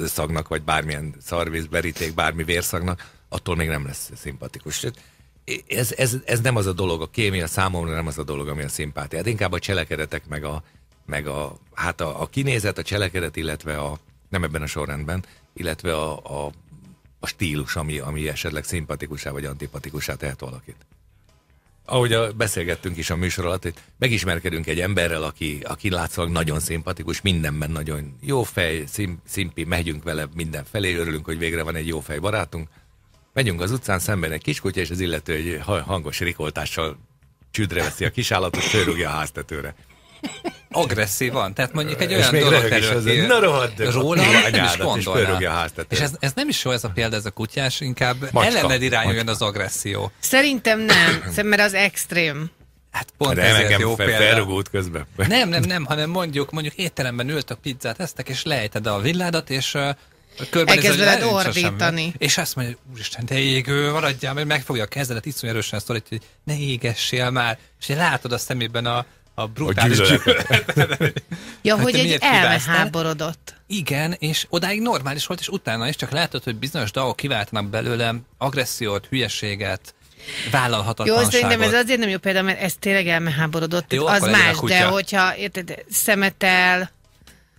szagnak, vagy bármilyen szarvíz, beríték, bármi vérszagnak, attól még nem lesz szimpatikus. Ez, ez, ez nem az a dolog, a kémia számomra nem az a dolog, ami a szimpátiát. Inkább a cselekedetek, meg a, meg a, hát a, a kinézet, a cselekedet, illetve a, nem ebben a sorrendben, illetve a, a, a stílus, ami, ami esetleg szimpatikusá vagy antipatikusá tehet valakit ahogy a, beszélgettünk is a műsor alatt, hogy megismerkedünk egy emberrel, aki, aki látszólag nagyon szimpatikus, mindenben nagyon jó fej, szim, szimpi, megyünk vele felé örülünk, hogy végre van egy jó fej barátunk. Megyünk az utcán, szemben egy kiskutya, és az illető egy hangos rikoltással csüdre veszi a kisállatot, fölrúgja a háztetőre agresszívan. Tehát mondjuk egy olyan dolog terül, Na rohadt Róla nem is gondolná. És, háztat, és ez, ez, nem is jó ez a példa, ez a kutyás, inkább Macska. ellened irányuljon az agresszió. Szerintem nem, mert az extrém. Hát pont De ezért jó fel, példa. közben. Nem, nem, nem, hanem mondjuk, mondjuk étteremben ült a pizzát, eztek, és lejted a villádat, és uh, Elkezd veled ordítani. És azt mondja, hogy úristen, de égő, maradjál, mert megfogja a kezedet, iszonyú erősen szorít, hogy ne égessél már. És látod a szemében a, a brutális gyűlölet. gyűlölet. ja, hát hogy egy elmeháborodott. Igen, és odáig normális volt, és utána is csak látod, hogy bizonyos dolgok kiváltanak belőlem agressziót, hülyeséget, vállalhatatlanságot. Jó, szerintem ez azért nem jó példa, mert ez tényleg elmeháborodott. Jó, az más, de hogyha érted, szemetel...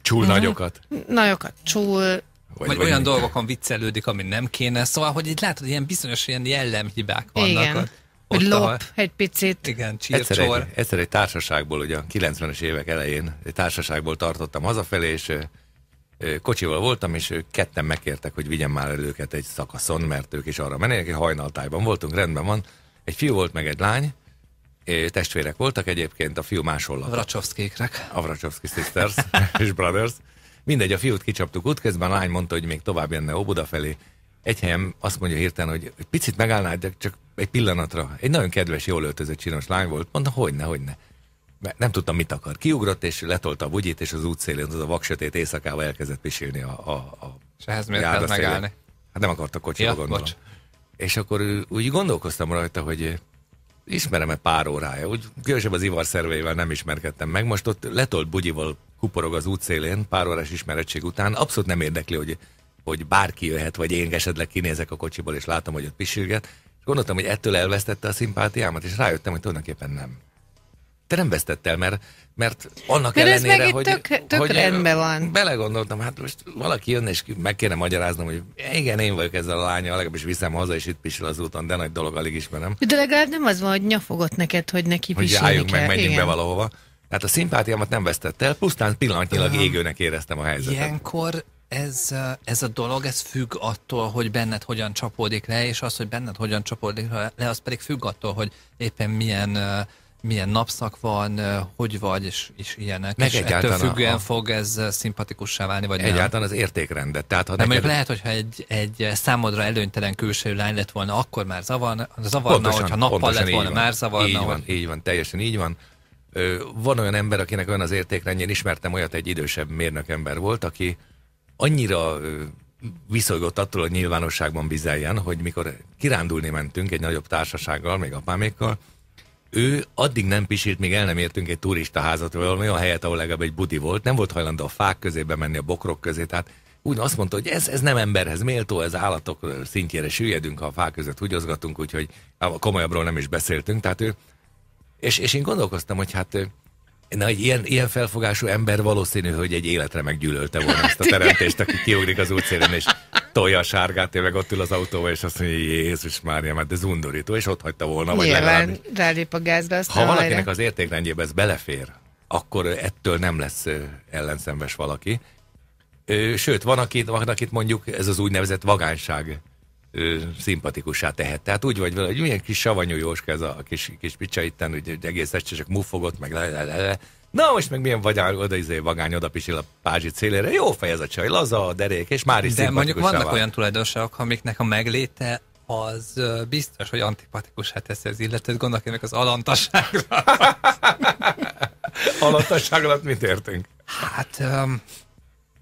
Csúl mhm. nagyokat. Nagyokat, csúl. vagy, vagy, vagy olyan dolgokon viccelődik, ami nem kéne. Szóval, hogy itt látod, ilyen bizonyos ilyen jellemhibák vannak. Igen. Ott lop a, egy picit. Igen, Egyszer egy, egyszer egy társaságból, ugye a 90-es évek elején egy társaságból tartottam hazafelé, és kocsival voltam, és ők ketten megkértek, hogy vigyem már el őket egy szakaszon, mert ők is arra mennek, hogy hajnaltájban voltunk, rendben van. Egy fiú volt, meg egy lány, testvérek voltak egyébként, a fiú máshol lakott. Vracsovszkékrek. A Vracsovszki Sisters és Brothers. Mindegy, a fiút kicsaptuk útközben, a lány mondta, hogy még tovább jönne Obuda felé, egy helyen azt mondja hirtelen, hogy picit megállnál, de csak egy pillanatra. Egy nagyon kedves, jól öltözött csinos lány volt. Mondta, hogy ne, hogy Mert nem tudtam, mit akar. Kiugrott, és letolta a bugyit, és az útszélén, az a vaksötét éjszakával elkezdett pisilni a, a, a És ehhez miért kell megállni? Hát nem akart a kocsiba, ja, gondolom. Bocs. És akkor úgy gondolkoztam rajta, hogy eh, ismerem-e pár órája. Úgy különösebb az szervével nem ismerkedtem meg. Most ott letolt bugyival kuporog az útszélén, pár órás ismerettség után. Abszolút nem érdekli, hogy hogy bárki jöhet, vagy én esetleg kinézek a kocsiból, és látom, hogy ott pisilget, és gondoltam, hogy ettől elvesztette a szimpátiámat, és rájöttem, hogy tulajdonképpen nem. Te nem vesztettel, mert, mert annak mert ellenére, ez hogy, tök, tök hogy rendben van. belegondoltam, hát most valaki jön és meg kéne magyaráznom, hogy igen, én vagyok ezzel a lányjal, legalábbis viszem haza, és itt pisil az úton, de nagy dolog, alig ismerem. De legalább nem az van, hogy nyafogott neked, hogy neki pisilni Hogy álljunk kell. meg, menjünk igen. be valahova. Tehát a szimpátiámat nem vesztett el, pusztán pillanatnyilag égőnek éreztem a helyzetet. Ilyenkor ez, ez a dolog, ez függ attól, hogy benned hogyan csapódik le, és az, hogy benned hogyan csapódik le, az pedig függ attól, hogy éppen milyen milyen napszak van, hogy vagy, és, és ilyenek. Meg és egyáltalán ettől függően a... fog ez szimpatikussá válni, vagy Egyáltalán nem. az értékrendet. Tehát, ha neked... lehet, hogyha egy, egy számodra előnytelen külső lány lett volna, akkor már zavarna, zavarna, pontosan, hogyha nappal lett volna, van. már zavarna. Így van, hogy... így van, teljesen így van. Ö, van olyan ember, akinek olyan az értékrendjén, ismertem olyat, egy idősebb mérnök ember volt, aki annyira viszolgott attól, hogy nyilvánosságban bizeljen, hogy mikor kirándulni mentünk egy nagyobb társasággal, még apámékkal, ő addig nem pisilt, míg el nem értünk egy turista turistaházat, vagy olyan helyet, ahol legalább egy budi volt, nem volt hajlandó a fák közébe menni, a bokrok közé, tehát úgy azt mondta, hogy ez, ez nem emberhez méltó, ez állatok szintjére süllyedünk, ha a fák között húgyozgatunk, úgyhogy komolyabbról nem is beszéltünk, tehát ő, és, és én gondolkoztam, hogy hát Na, egy ilyen, ilyen felfogású ember valószínű, hogy egy életre meggyűlölte volna ezt a teremtést, aki kiugrik az útszélén, és tolja a sárgát, tényleg ott ül az autóval, és azt mondja, Jézus Mária, mert ez undorító, és ott hagyta volna. Vagy Nyilván rálép a gázba. Aztán ha valakinek hajra. az értékrendjébe ez belefér, akkor ettől nem lesz ellenszenves valaki. Sőt, van akit, van akit mondjuk ez az úgynevezett vagányság ő, szimpatikusá tehet. Tehát úgy vagy vele, hogy milyen kis savanyú Jóska ez a kis, kis picsa itten, hogy egész este csak muffogott, meg le, le, le, le. Na most meg milyen vagy oda izé vagány, oda pisil a pázsi célére. Jó fejez a csaj, laza a derék, és már is De mondjuk vannak van. olyan tulajdonságok, amiknek a megléte az biztos, hogy antipatikusá teszi az illetőt, gondolkodnak az alantasságra. alantasság alatt mit értünk? Hát, um,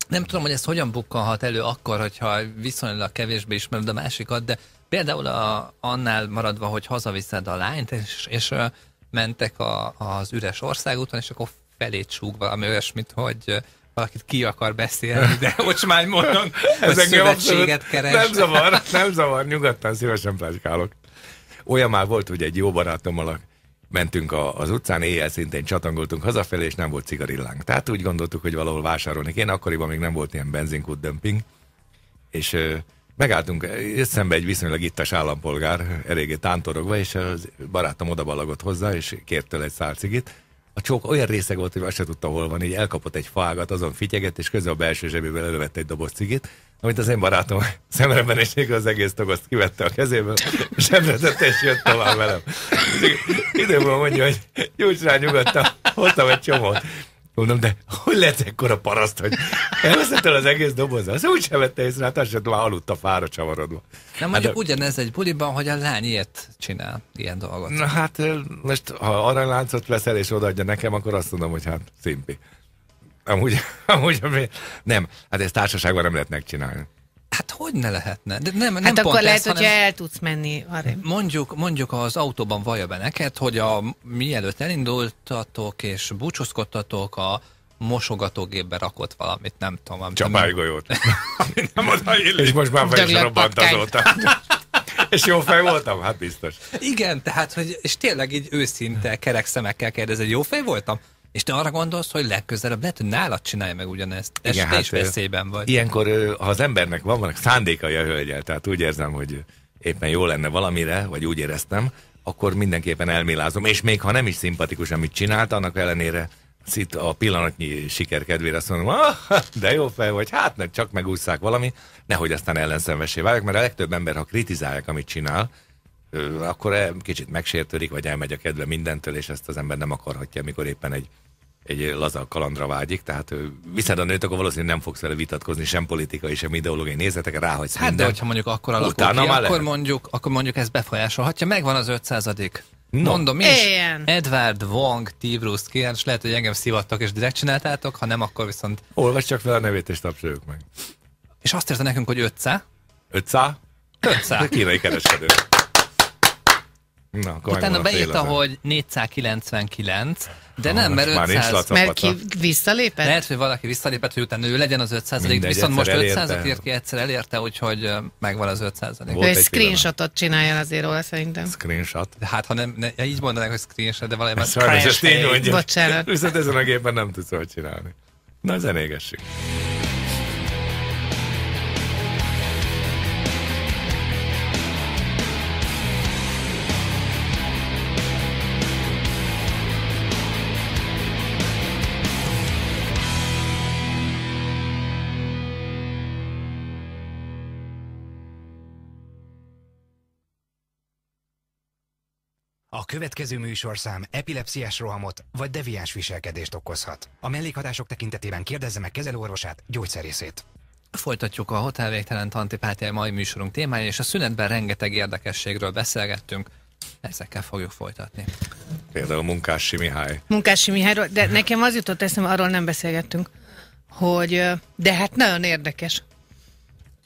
nem tudom, hogy ez hogyan bukkanhat elő akkor, hogyha viszonylag kevésbé ismered a másikat, de például a, annál maradva, hogy hazaviszed a lányt, és, és mentek a, az üres országúton, és akkor felét súg valami olyasmit, hogy valakit ki akar beszélni, de ocsmány módon Ez szövetséget keres. Nem zavar, nem zavar, nyugodtan szívesen pláskálok. Olyan már volt, hogy egy jó barátommal, mentünk a, az utcán, éjjel szintén csatangoltunk hazafelé, és nem volt cigarillánk. Tehát úgy gondoltuk, hogy valahol vásárolni kéne, akkoriban még nem volt ilyen benzinkút dömping, és ö, megálltunk szembe egy viszonylag ittas állampolgár, eléggé tántorogva, és a barátom odabalagott hozzá, és kért tőle egy szál cigit. A csók olyan részeg volt, hogy azt se tudta, hol van, így elkapott egy fágat, azon fityeget, és közben a belső zsebéből elővette egy doboz cigit, amit az én barátom szemreben és az egész tagaszt kivette a kezéből, zsebre tette és jött tovább velem. Időből mondja, hogy gyújts rá nyugodtan, hoztam egy csomót. Mondom, de hogy lehet ekkora paraszt, hogy elveszett el az egész doboz? Az úgy sem vette észre, hát azt már aludt a fára csavarodva. Na mondjuk hát, ugyanez egy buliban, hogy a lány ilyet csinál, ilyen dolgot. Na hát most, ha aranyláncot veszel és odaadja nekem, akkor azt mondom, hogy hát szimpi. Amúgy, amúgy nem, hát ezt társaságban nem lehet megcsinálni. Hát hogy ne lehetne? De nem, nem hát akkor pont akkor lehet, hogy el tudsz menni arra. Mondjuk, mondjuk az autóban vallja be neked, hogy a, mielőtt elindultatok és búcsúzkodtatok a mosogatógépbe rakott valamit, nem tudom. Csapálygolyót. nem oda illik. És most már fel is robbant azóta. És jó fej voltam? Hát biztos. Igen, tehát, hogy, és tényleg így őszinte kerek szemekkel kérdez, hogy jó fej voltam? És te arra gondolsz, hogy legközelebb lehet, hogy nálad csinálja meg ugyanezt. Igen, hát, is veszélyben vagy. Ilyenkor, ha az embernek van, vannak szándékai a hölgyel, tehát úgy érzem, hogy éppen jó lenne valamire, vagy úgy éreztem, akkor mindenképpen elmélázom. És még ha nem is szimpatikus, amit csinált, annak ellenére itt a pillanatnyi siker kedvére azt mondom, ah, de jó fel vagy, hát ne, csak megúszszák valami, nehogy aztán ellenszenvesé váljak, mert a legtöbb ember, ha kritizálják, amit csinál, akkor e kicsit megsértődik, vagy elmegy a kedve mindentől, és ezt az ember nem akarhatja, amikor éppen egy, egy laza kalandra vágyik, tehát viszed a nőt, akkor valószínűleg nem fogsz vele vitatkozni, sem politikai, sem ideológiai nézetek, ráhagysz hát, minden. de hogyha mondjuk akkor alakul Utána ki, akkor mondjuk, akkor mondjuk ez befolyásolhatja. Megvan az 500 -dik. No. Mondom is, Ilyen. Edward Wong, Tibrus kér, és lehet, hogy engem szivattak, és direkt csináltátok, ha nem, akkor viszont... Olvasd csak fel a nevét, és tapsoljuk meg. És azt érte nekünk, hogy 500. 500? 500. Kínai kereskedő. Na, Utána beírta, hogy 499, de ah, nem, mert 500. Mert ki visszalépett? Lehet, hogy valaki visszalépett, hogy utána ő legyen az 500 Mindegy, viszont most 500 írt ki, egyszer elérte, úgyhogy megvan az 500 Volt egy, egy screenshotot csinálja azért róla szerintem. Screenshot? Hát, ha nem, ne, így mondanák, hogy screenshot, de valami ez már Bocsánat. Viszont ezen a gépen nem tudsz hogy csinálni. Na, zenégessük. következő műsorszám epilepsziás rohamot vagy deviáns viselkedést okozhat. A mellékhatások tekintetében kérdezze meg kezelőorvosát, gyógyszerészét. Folytatjuk a Hotelvégtelen antipátiai mai műsorunk témája, és a szünetben rengeteg érdekességről beszélgettünk. Ezekkel fogjuk folytatni. Például Munkási Mihály. Munkási Mihályról, de nekem az jutott eszembe, arról nem beszélgettünk, hogy de hát nagyon érdekes.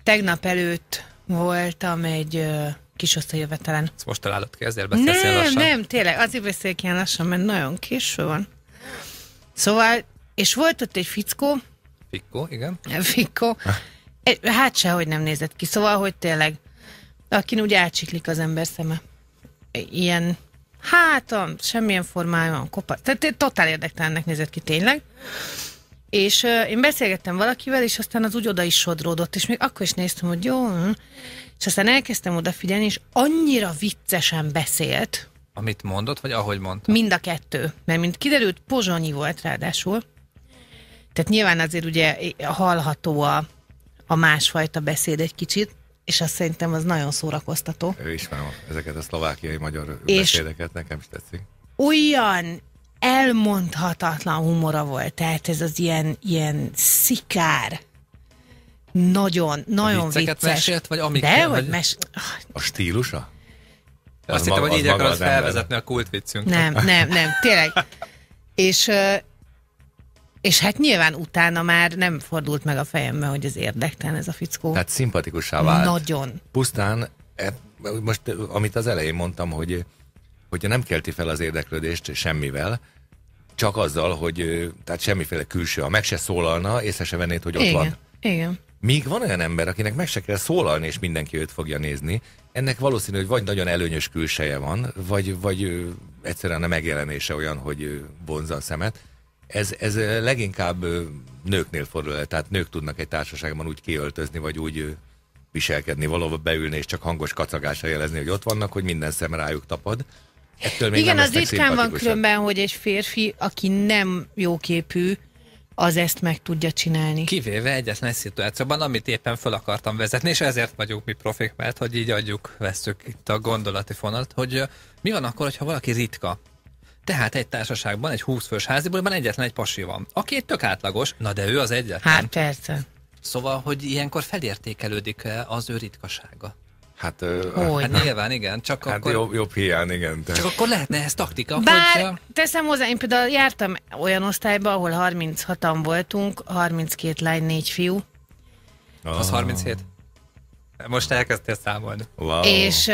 Tegnap előtt voltam egy kis Ezt most találod ki, ezért beszélsz nem, lassan. Nem, tényleg, azért beszélek ilyen lassan, mert nagyon késő van. Szóval, és volt ott egy fickó. Fickó, igen. Fickó. Hát sehogy nem nézett ki. Szóval, hogy tényleg, akin úgy átsiklik az ember szeme. Ilyen, hát semmilyen formájában, kopa. Tehát totál érdektelennek nézett ki tényleg. És uh, én beszélgettem valakivel, és aztán az úgy oda is sodródott, és még akkor is néztem, hogy jó, hm. És aztán elkezdtem odafigyelni, és annyira viccesen beszélt. Amit mondott, vagy ahogy mondta? Mind a kettő. Mert mint kiderült, pozsonyi volt ráadásul. Tehát nyilván azért ugye hallható a, a másfajta beszéd egy kicsit, és azt szerintem az nagyon szórakoztató. Ő ismerem ezeket a szlovákiai magyar és beszédeket, nekem is tetszik. Olyan elmondhatatlan humora volt, tehát ez az ilyen, ilyen szikár, nagyon, nagyon a vicces. mesélt, vagy amik? De, hogy mes... A stílusa? Az Azt hittem, hogy így akarod felvezetni a viccünk. Nem, nem, nem, tényleg. És, és hát nyilván utána már nem fordult meg a fejembe, hogy ez érdektelen ez a fickó. Tehát szimpatikusá vált. Nagyon. Pusztán, e, most amit az elején mondtam, hogy, hogy nem kelti fel az érdeklődést semmivel, csak azzal, hogy tehát semmiféle külső, ha meg se szólalna, észre se vennéd, hogy ott Igen. van. Igen. Még van olyan ember, akinek meg se kell szólalni, és mindenki őt fogja nézni. Ennek valószínű, hogy vagy nagyon előnyös külseje van, vagy, vagy egyszerűen a megjelenése olyan, hogy vonza a szemet. Ez, ez leginkább nőknél fordul el, tehát nők tudnak egy társaságban úgy kiöltözni, vagy úgy viselkedni, valóban beülni, és csak hangos kacagásra jelezni, hogy ott vannak, hogy minden szem rájuk tapad. Ettől még Igen, az ritkán van különben, hogy egy férfi, aki nem jóképű, az ezt meg tudja csinálni. Kivéve egyetlen szituációban, amit éppen fel akartam vezetni, és ezért vagyunk mi profik, mert hogy így adjuk, veszük itt a gondolati fonalat, hogy mi van akkor, ha valaki ritka, tehát egy társaságban, egy 20 fős házibuliban egyetlen egy pasi van. Aki egy tök átlagos, na de ő az egyetlen. Hát persze. Szóval, hogy ilyenkor felértékelődik -e az ő ritkasága? Hát, Hogy hát nyilván igen, csak hát akkor... Jobb, jobb hiány, igen. De. Csak akkor lehetne ez taktika, Bár hogyha... teszem hozzá, én például jártam olyan osztályba, ahol 36-an voltunk, 32 lány, 4 fiú. Oh. Az 37? Most elkezdtél számolni. Wow. És,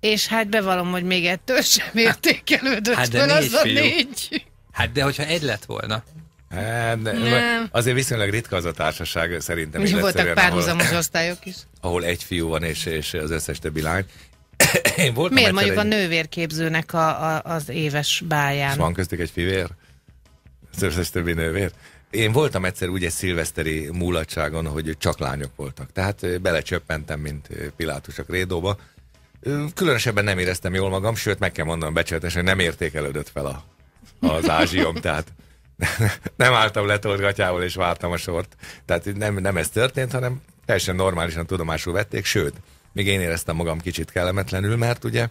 és hát bevallom, hogy még ettől sem értékelődött hát, de fel az fiú. a négy. Hát de hogyha egy lett volna. Hát, nem. Azért viszonylag ritka az a társaság szerintem. És voltak párhuzamos osztályok is. Ahol egy fiú van és, és az összes többi lány. Én voltam Miért mondjuk egy... a nővérképzőnek a, a, az éves báján? És van köztük egy fivér? Az összes többi nővér? Én voltam egyszer úgy egy szilveszteri múlatságon, hogy csak lányok voltak. Tehát belecsöppentem, mint Pilátus a krédóba. Különösebben nem éreztem jól magam, sőt, meg kell mondanom becsületesen, nem értékelődött fel a, az ázsiom, tehát nem álltam letolt gatyával és vártam a sort. Tehát nem, nem ez történt, hanem teljesen normálisan tudomásul vették, sőt, még én éreztem magam kicsit kellemetlenül, mert ugye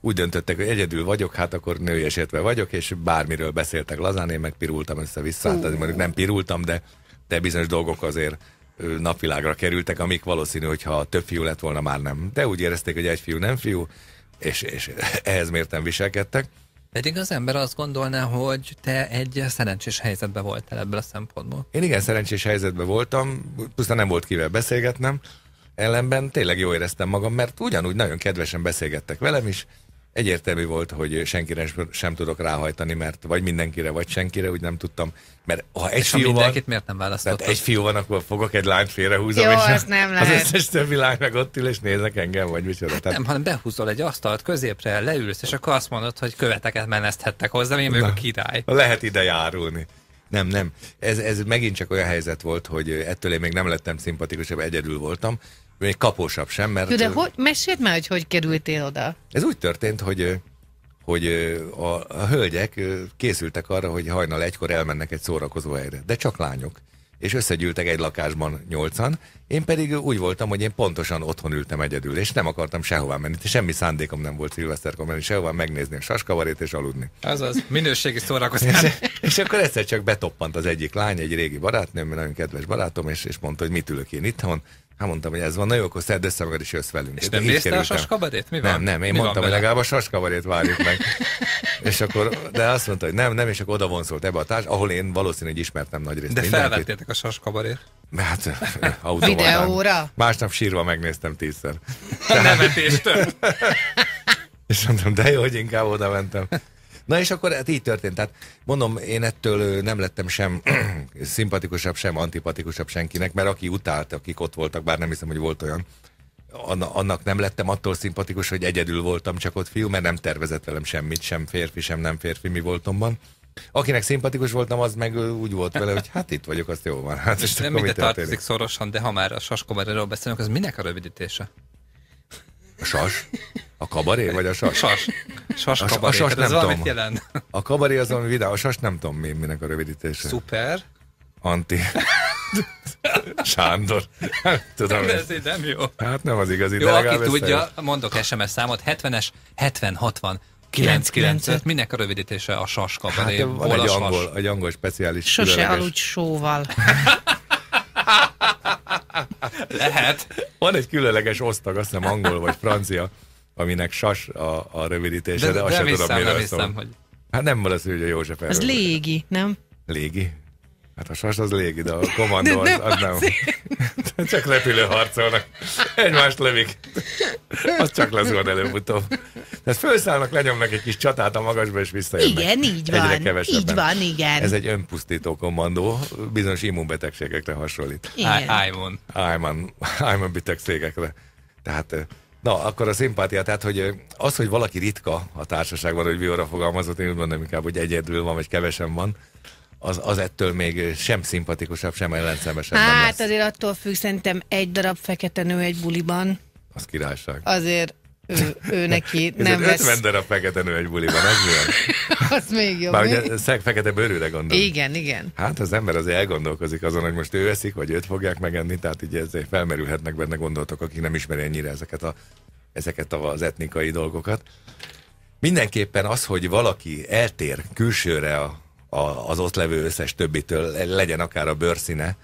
úgy döntöttek, hogy egyedül vagyok, hát akkor nőiesítve vagyok, és bármiről beszéltek lazán, én meg pirultam össze-vissza, hát mondjuk nem pirultam, de, de bizonyos dolgok azért napvilágra kerültek, amik valószínű, hogyha több fiú lett volna, már nem. De úgy érezték, hogy egy fiú nem fiú, és, és ehhez mértem viselkedtek. Pedig az ember azt gondolná, hogy te egy szerencsés helyzetben voltál ebből a szempontból. Én igen, szerencsés helyzetben voltam, pusztán nem volt kivel beszélgetnem, ellenben tényleg jól éreztem magam, mert ugyanúgy nagyon kedvesen beszélgettek velem is, egyértelmű volt, hogy senkire sem tudok ráhajtani, mert vagy mindenkire, vagy senkire, úgy nem tudtam. Mert ha egy és fiú van... miért nem Tehát egy fiú van, akkor fogok egy lányt félrehúzom, Jó, és az, nem lehet. az összes többi lány meg ott ül, és néznek engem, vagy micsoda. Hát tehát... Nem, hanem behúzol egy asztalt középre, leülsz, és akkor azt mondod, hogy követeket meneszthettek hozzá, én vagyok a király. Lehet ide járulni. Nem, nem. Ez, ez megint csak olyan helyzet volt, hogy ettől én még nem lettem szimpatikusabb, egyedül voltam, még kapósabb sem, mert... De hogy, mesélj már, hogy hogy kerültél oda? Ez úgy történt, hogy hogy a, a hölgyek készültek arra, hogy hajnal egykor elmennek egy szórakozó helyre, de csak lányok. És összegyűltek egy lakásban nyolcan, én pedig úgy voltam, hogy én pontosan otthon ültem egyedül, és nem akartam sehová menni. Semmi szándékom nem volt szilveszterkor menni, sehová megnézni a saskavarét és aludni. Az az minőségi szórakozás. és, és, akkor egyszer csak betoppant az egyik lány, egy régi barátnőm, nagyon kedves barátom, és, és mondta, hogy mit ülök én itthon, Hát mondtam, hogy ez van, na jó, akkor szedd össze magad is jössz velünk. És nem nézte a saskabarét? Mi van? Nem, nem, én Mi mondtam, hogy legalább a saskabarét várjuk meg. és akkor, de azt mondta, hogy nem, nem, és akkor oda vonzolt ebbe a társ, ahol én valószínűleg ismertem nagy részt. De felvettétek a saskabarét. Hát, Videóra? Másnap sírva megnéztem tízszer. Tehát... és mondtam, de jó, hogy inkább oda mentem. Na és akkor hát így történt. Tehát mondom, én ettől nem lettem sem szimpatikusabb, sem antipatikusabb senkinek, mert aki utált, akik ott voltak, bár nem hiszem, hogy volt olyan, annak nem lettem attól szimpatikus, hogy egyedül voltam csak ott fiú, mert nem tervezett velem semmit, sem férfi, sem nem férfi mi voltomban. Akinek szimpatikus voltam, az meg úgy volt vele, hogy hát itt vagyok, azt jó van. Hát, és nem minden tartozik szorosan, de ha már a saskomerről beszélünk, az minek a rövidítése? A sas? A kabaré vagy a sas? Sas. Sas kabaré. A, sas hát nem tudom. jelent. A kabaré az ami videó, a sas nem tudom mi, minek a rövidítése. Super. Anti. Sándor. Tudom, nem, ez nem jó. Hát nem az igazi, jó, aki tudja, jó. mondok SMS számot, 70-es, 70-60, 995, minek a rövidítése a sas hát kabaré? Hát, van egy angol, sas. egy angol speciális Sose különleges. aludj sóval. Lehet. Van egy különleges osztag, azt hiszem angol vagy francia, aminek sas a, a rövidítése, de, de azt sem tudom, nem hiszem, hogy... Hát nem valószínű, hogy a József Ez légi, nem? Légi? Hát a sas az légi, de a kommandó az, az nem. csak repülő harcolnak. Egymást lövik. Az csak lesz lezuhan előbb-utóbb. Tehát felszállnak, lenyomnak egy kis csatát a magasba, és visszajönnek. Igen, így van. Egyre kevesebben. Így van, igen. Ez egy önpusztító kommandó, bizonyos immunbetegségekre hasonlít. Igen. Ájmon. Ájmon. Ájmon betegségekre. Tehát Na, akkor a szimpátia, tehát hogy az, hogy valaki ritka a társaságban, hogy Viora fogalmazott, én úgy mondom inkább, hogy egyedül van, vagy kevesen van, az, az ettől még sem szimpatikusabb, sem ellenszemesebb Hát azért attól függ, szerintem egy darab fekete nő egy buliban. Az királyság. Azért ő, ő neki nem Ez vesz... 50 darab fekete nő egy buliban, az milyen? az még jobb. Már ugye fekete bőrűre gondol. Igen, igen. Hát az ember azért elgondolkozik azon, hogy most ő eszik, vagy őt fogják megenni, tehát így ezért felmerülhetnek benne gondolatok, akik nem ismeri ennyire ezeket, a, ezeket az etnikai dolgokat. Mindenképpen az, hogy valaki eltér külsőre a, a, az ott levő összes többitől, legyen akár a bőrszíne,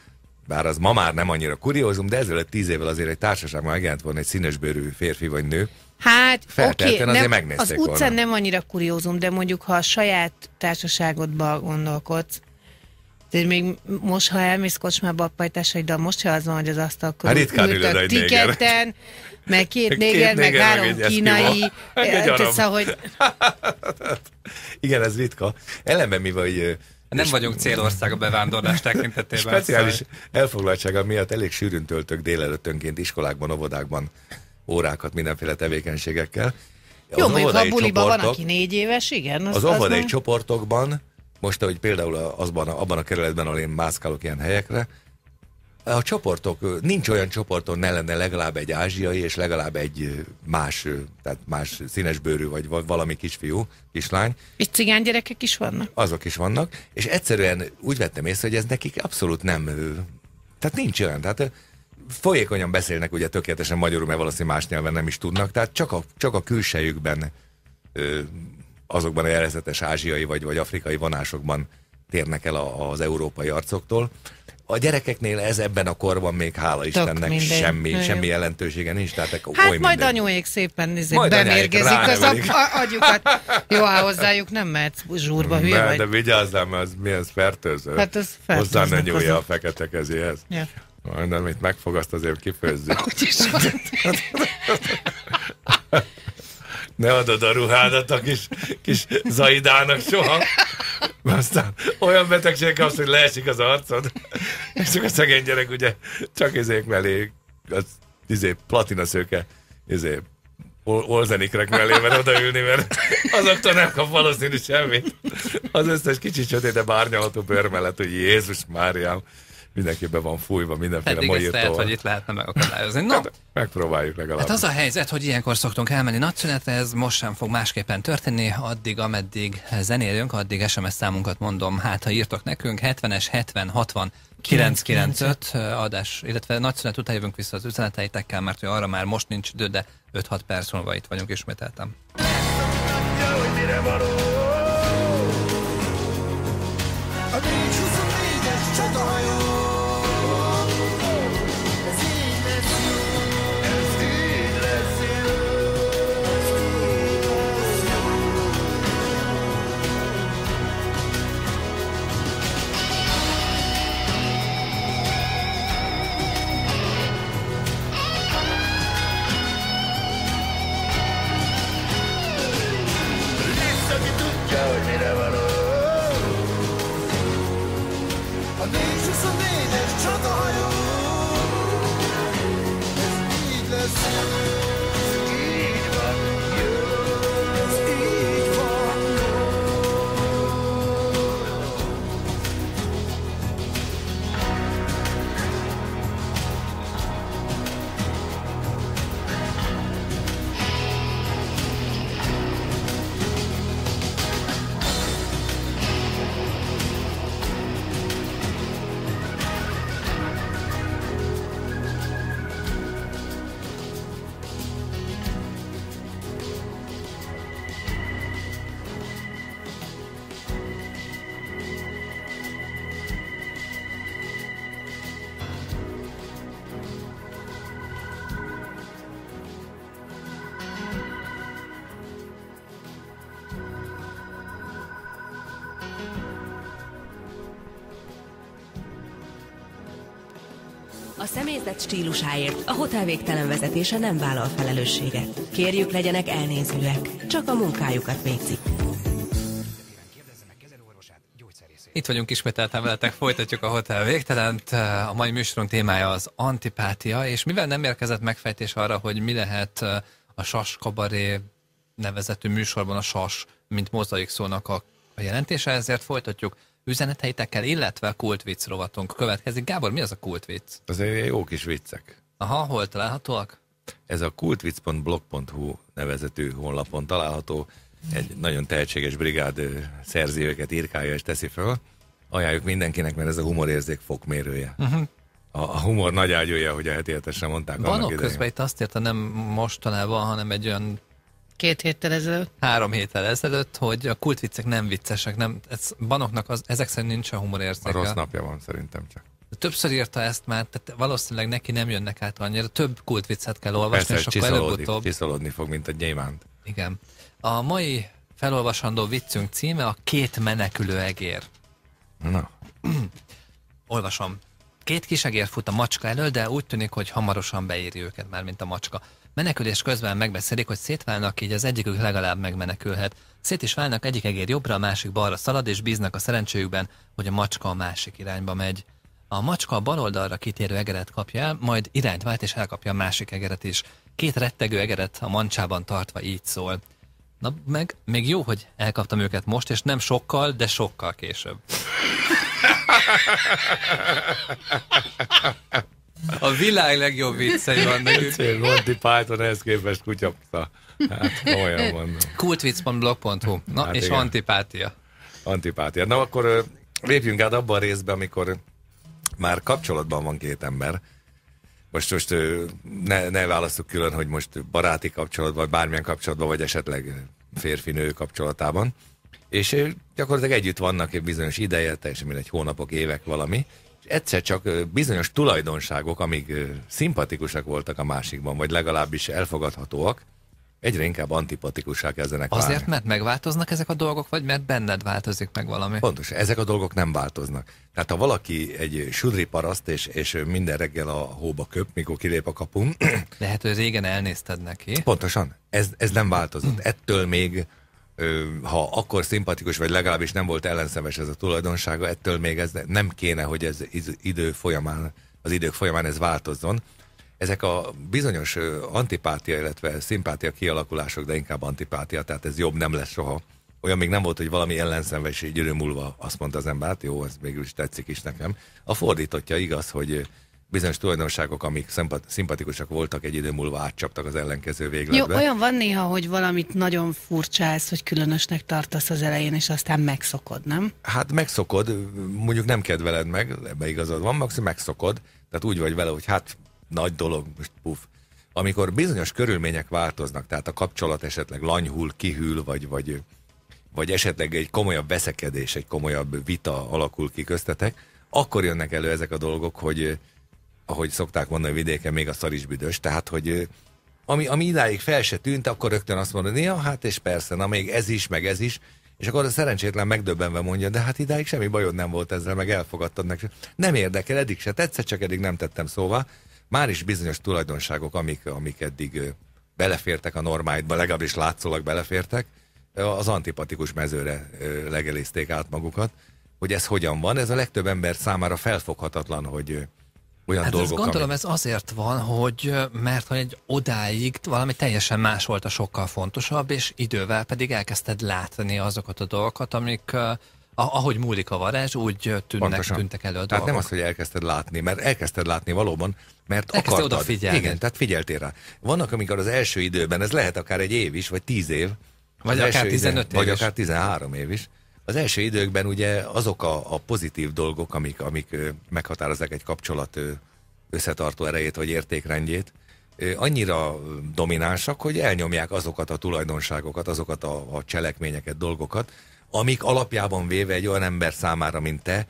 bár az ma már nem annyira kuriózum, de ezelőtt tíz évvel azért egy társaságban megjelent volna egy színesbőrű férfi vagy nő, Hát, oké, okay, nem, az utcán volna. nem annyira kuriózum, de mondjuk, ha a saját társaságodba gondolkodsz, de még most, ha elmész kocsmába a pajtásaiddal, most se az van, hogy az asztal körül hát ültök tiketten, meg két néger, meg három kínai. Tesz, eh, hogy... Igen, ez ritka. Ellenben mi vagy... Nem vagyunk célország a bevándorlás tekintetében. Speciális szóval. elfoglaltsága miatt elég sűrűn töltök délelőttönként iskolákban, óvodákban órákat mindenféle tevékenységekkel. Jó, mondjuk, ha a buliban van, aki négy éves, igen. Az, az óvodai nem... csoportokban, most, hogy például azban, abban a kerületben, ahol én mászkálok ilyen helyekre, a csoportok, nincs olyan csoporton ne lenne legalább egy ázsiai, és legalább egy más, tehát más színesbőrű, vagy valami kisfiú, kislány. És cigány gyerekek is vannak? Azok is vannak, és egyszerűen úgy vettem észre, hogy ez nekik abszolút nem, tehát nincs olyan, tehát folyékonyan beszélnek ugye tökéletesen magyarul, mert valószínűleg más nyelven nem is tudnak, tehát csak a, csak a külsejükben ö, azokban a jelezetes ázsiai vagy, vagy afrikai vonásokban térnek el a, az európai arcoktól. A gyerekeknél ez ebben a korban még hála Tök Istennek mindegy. semmi, Nagyon. semmi jelentősége nincs. Tehát hát oly majd mindegy. anyuék szépen izé, majd bemérgezik az a, agyukat. Jó, ha hát hozzájuk nem mehetsz zsúrba, hülye ne, vagy. De vigyázzál, mert az milyen fertőző. Hát az fertőző. Hozzá ne nyúlja a fekete kezéhez. Ja. Majd amit megfogaszt, azért kifőzzük. Hogy is ne adod a ruhádat a kis, kis zaidának soha. Aztán olyan betegség kapsz, hogy leesik az arcod. És csak a szegény gyerek ugye csak izék mellé, az izé platina szőke, izé olzenikrek mellé, mert odaülni, mert azoktól nem kap valószínű semmit. Az összes kicsi sötét, de bárnyalható bőr mellett, hogy Jézus Máriám, mindenképpen van fújva mindenféle Eddig mai Lehet, hogy itt lehetne megakadályozni. Hát, no. Hát, megpróbáljuk legalább. Hát az a helyzet, hogy ilyenkor szoktunk elmenni nagyszünetre, ez most sem fog másképpen történni, addig, ameddig zenélünk, addig SMS számunkat mondom, hát ha írtok nekünk, 70-es, 70, 60, 995 adás, illetve nagyszünet után jövünk vissza az üzeneteitekkel, mert hogy arra már most nincs idő, de 5-6 perc múlva itt vagyunk ismételtem. A 424-es csatahajó A személyzet stílusáért a hotel végtelen vezetése nem vállal felelősséget. Kérjük legyenek elnézőek, csak a munkájukat végzik. Itt vagyunk ismételten veletek, folytatjuk a Hotel Végtelent. A mai műsorunk témája az antipátia, és mivel nem érkezett megfejtés arra, hogy mi lehet eh, a Sas Kabaré nevezetű műsorban a Sas, mint mozaik szónak a, a jelentése, ezért folytatjuk üzeneteitekkel, illetve a kultvic rovatunk következik. Gábor, mi az a kultvic? Az egy jó kis viccek. Aha, hol találhatóak? Ez a kultvic.blog.hu nevezetű honlapon található. Egy nagyon tehetséges brigád szerzi őket, írkálja és teszi föl. Ajánljuk mindenkinek, mert ez a humorérzék fokmérője. Uh-huh. A, a humor nagy ágyúja, hogy a heti mondták. Van közben itt azt érte, nem mostanában, hanem egy olyan Két héttel ezelőtt. Három héttel ezelőtt, hogy a kultviccek nem viccesek, nem, ez, banoknak az, ezek szerint nincs a humor érzéke. A rossz napja van szerintem csak. Többször írta ezt már, tehát valószínűleg neki nem jönnek át annyira. Több kultviccet kell olvasni, Persze, és akkor előbb-utóbb... csiszolódni fog, mint a gyémánt. Igen. A mai felolvasandó viccünk címe a két menekülő egér. Na. Olvasom. Két kis egér fut a macska elől, de úgy tűnik, hogy hamarosan beírja őket már, mint a macska. Menekülés közben megbeszélik, hogy szétválnak, így az egyikük legalább megmenekülhet. Szét is válnak, egyik egér jobbra, a másik balra szalad, és bíznak a szerencséjükben, hogy a macska a másik irányba megy. A macska a bal oldalra kitérő egeret kapja el, majd irányt vált és elkapja a másik egeret is. Két rettegő egeret a mancsában tartva így szól. Na meg, még jó, hogy elkaptam őket most, és nem sokkal, de sokkal később. A világ legjobb viccei van nekünk. Monty Python ehhez képest kutyapta. Hát olyan mondom. Kultvicc.blog.hu Na, hát és igen. antipátia. Antipátia. Na akkor lépjünk át abban a részbe, amikor már kapcsolatban van két ember, most, most ne, ne választjuk külön, hogy most baráti kapcsolatban, vagy bármilyen kapcsolatban, vagy esetleg férfi-nő kapcsolatában. És gyakorlatilag együtt vannak egy bizonyos ideje, teljesen mindegy, hónapok, évek, valami egyszer csak bizonyos tulajdonságok, amik szimpatikusak voltak a másikban, vagy legalábbis elfogadhatóak, egyre inkább antipatikusak kezdenek Azért, válni. mert megváltoznak ezek a dolgok, vagy mert benned változik meg valami? Pontos, ezek a dolgok nem változnak. Tehát ha valaki egy sudri paraszt, és, és minden reggel a hóba köp, mikor kilép a kapun... Lehet, hogy régen elnézted neki. Pontosan, ez, ez nem változott. Ettől még ha akkor szimpatikus, vagy legalábbis nem volt ellenszemes ez a tulajdonsága, ettől még ez nem kéne, hogy ez idő folyamán, az idők folyamán ez változzon. Ezek a bizonyos antipátia, illetve szimpátia kialakulások, de inkább antipátia, tehát ez jobb nem lesz soha. Olyan még nem volt, hogy valami ellenszenves egy idő múlva azt mondta az ember, hát jó, ez mégis tetszik is nekem. A fordítottja igaz, hogy bizonyos tulajdonságok, amik szimpatikusak voltak, egy idő múlva átcsaptak az ellenkező végletbe. Jó, olyan van néha, hogy valamit nagyon furcsálsz, hogy különösnek tartasz az elején, és aztán megszokod, nem? Hát megszokod, mondjuk nem kedveled meg, ebbe igazad van, Maxi, megszokod, tehát úgy vagy vele, hogy hát nagy dolog, most puf. Amikor bizonyos körülmények változnak, tehát a kapcsolat esetleg lanyhul, kihűl, vagy, vagy, vagy esetleg egy komolyabb veszekedés, egy komolyabb vita alakul ki köztetek, akkor jönnek elő ezek a dolgok, hogy, ahogy szokták mondani vidéken, még a szar is büdös, tehát hogy ami, ami idáig fel se tűnt, akkor rögtön azt mondod, ja, hát és persze, na még ez is, meg ez is, és akkor a szerencsétlen megdöbbenve mondja, de hát idáig semmi bajod nem volt ezzel, meg elfogadtad neki. Nem érdekel, eddig se tetszett, csak eddig nem tettem szóval Már is bizonyos tulajdonságok, amik, amik eddig belefértek a normáidba, legalábbis látszólag belefértek, az antipatikus mezőre legelézték át magukat, hogy ez hogyan van. Ez a legtöbb ember számára felfoghatatlan, hogy, olyan hát dolgok. Ezt gondolom ami... ez azért van, hogy mert hogy egy odáig valami teljesen más volt a sokkal fontosabb, és idővel pedig elkezdted látni azokat a dolgokat, amik ahogy múlik a varázs, úgy tűnnek, tűntek elő a dolgok. Tehát nem az, hogy elkezdted látni, mert elkezdted látni valóban, mert elkezdted akartad. odafigyelni. Igen, tehát figyeltél rá. Vannak, amikor az első időben, ez lehet akár egy év is, vagy tíz év, vagy akár 15 év Vagy is. akár 13 év is az első időkben ugye azok a, a pozitív dolgok, amik, amik meghatározzák egy kapcsolat összetartó erejét vagy értékrendjét, annyira dominánsak, hogy elnyomják azokat a tulajdonságokat, azokat a, a cselekményeket, dolgokat, amik alapjában véve egy olyan ember számára, mint te,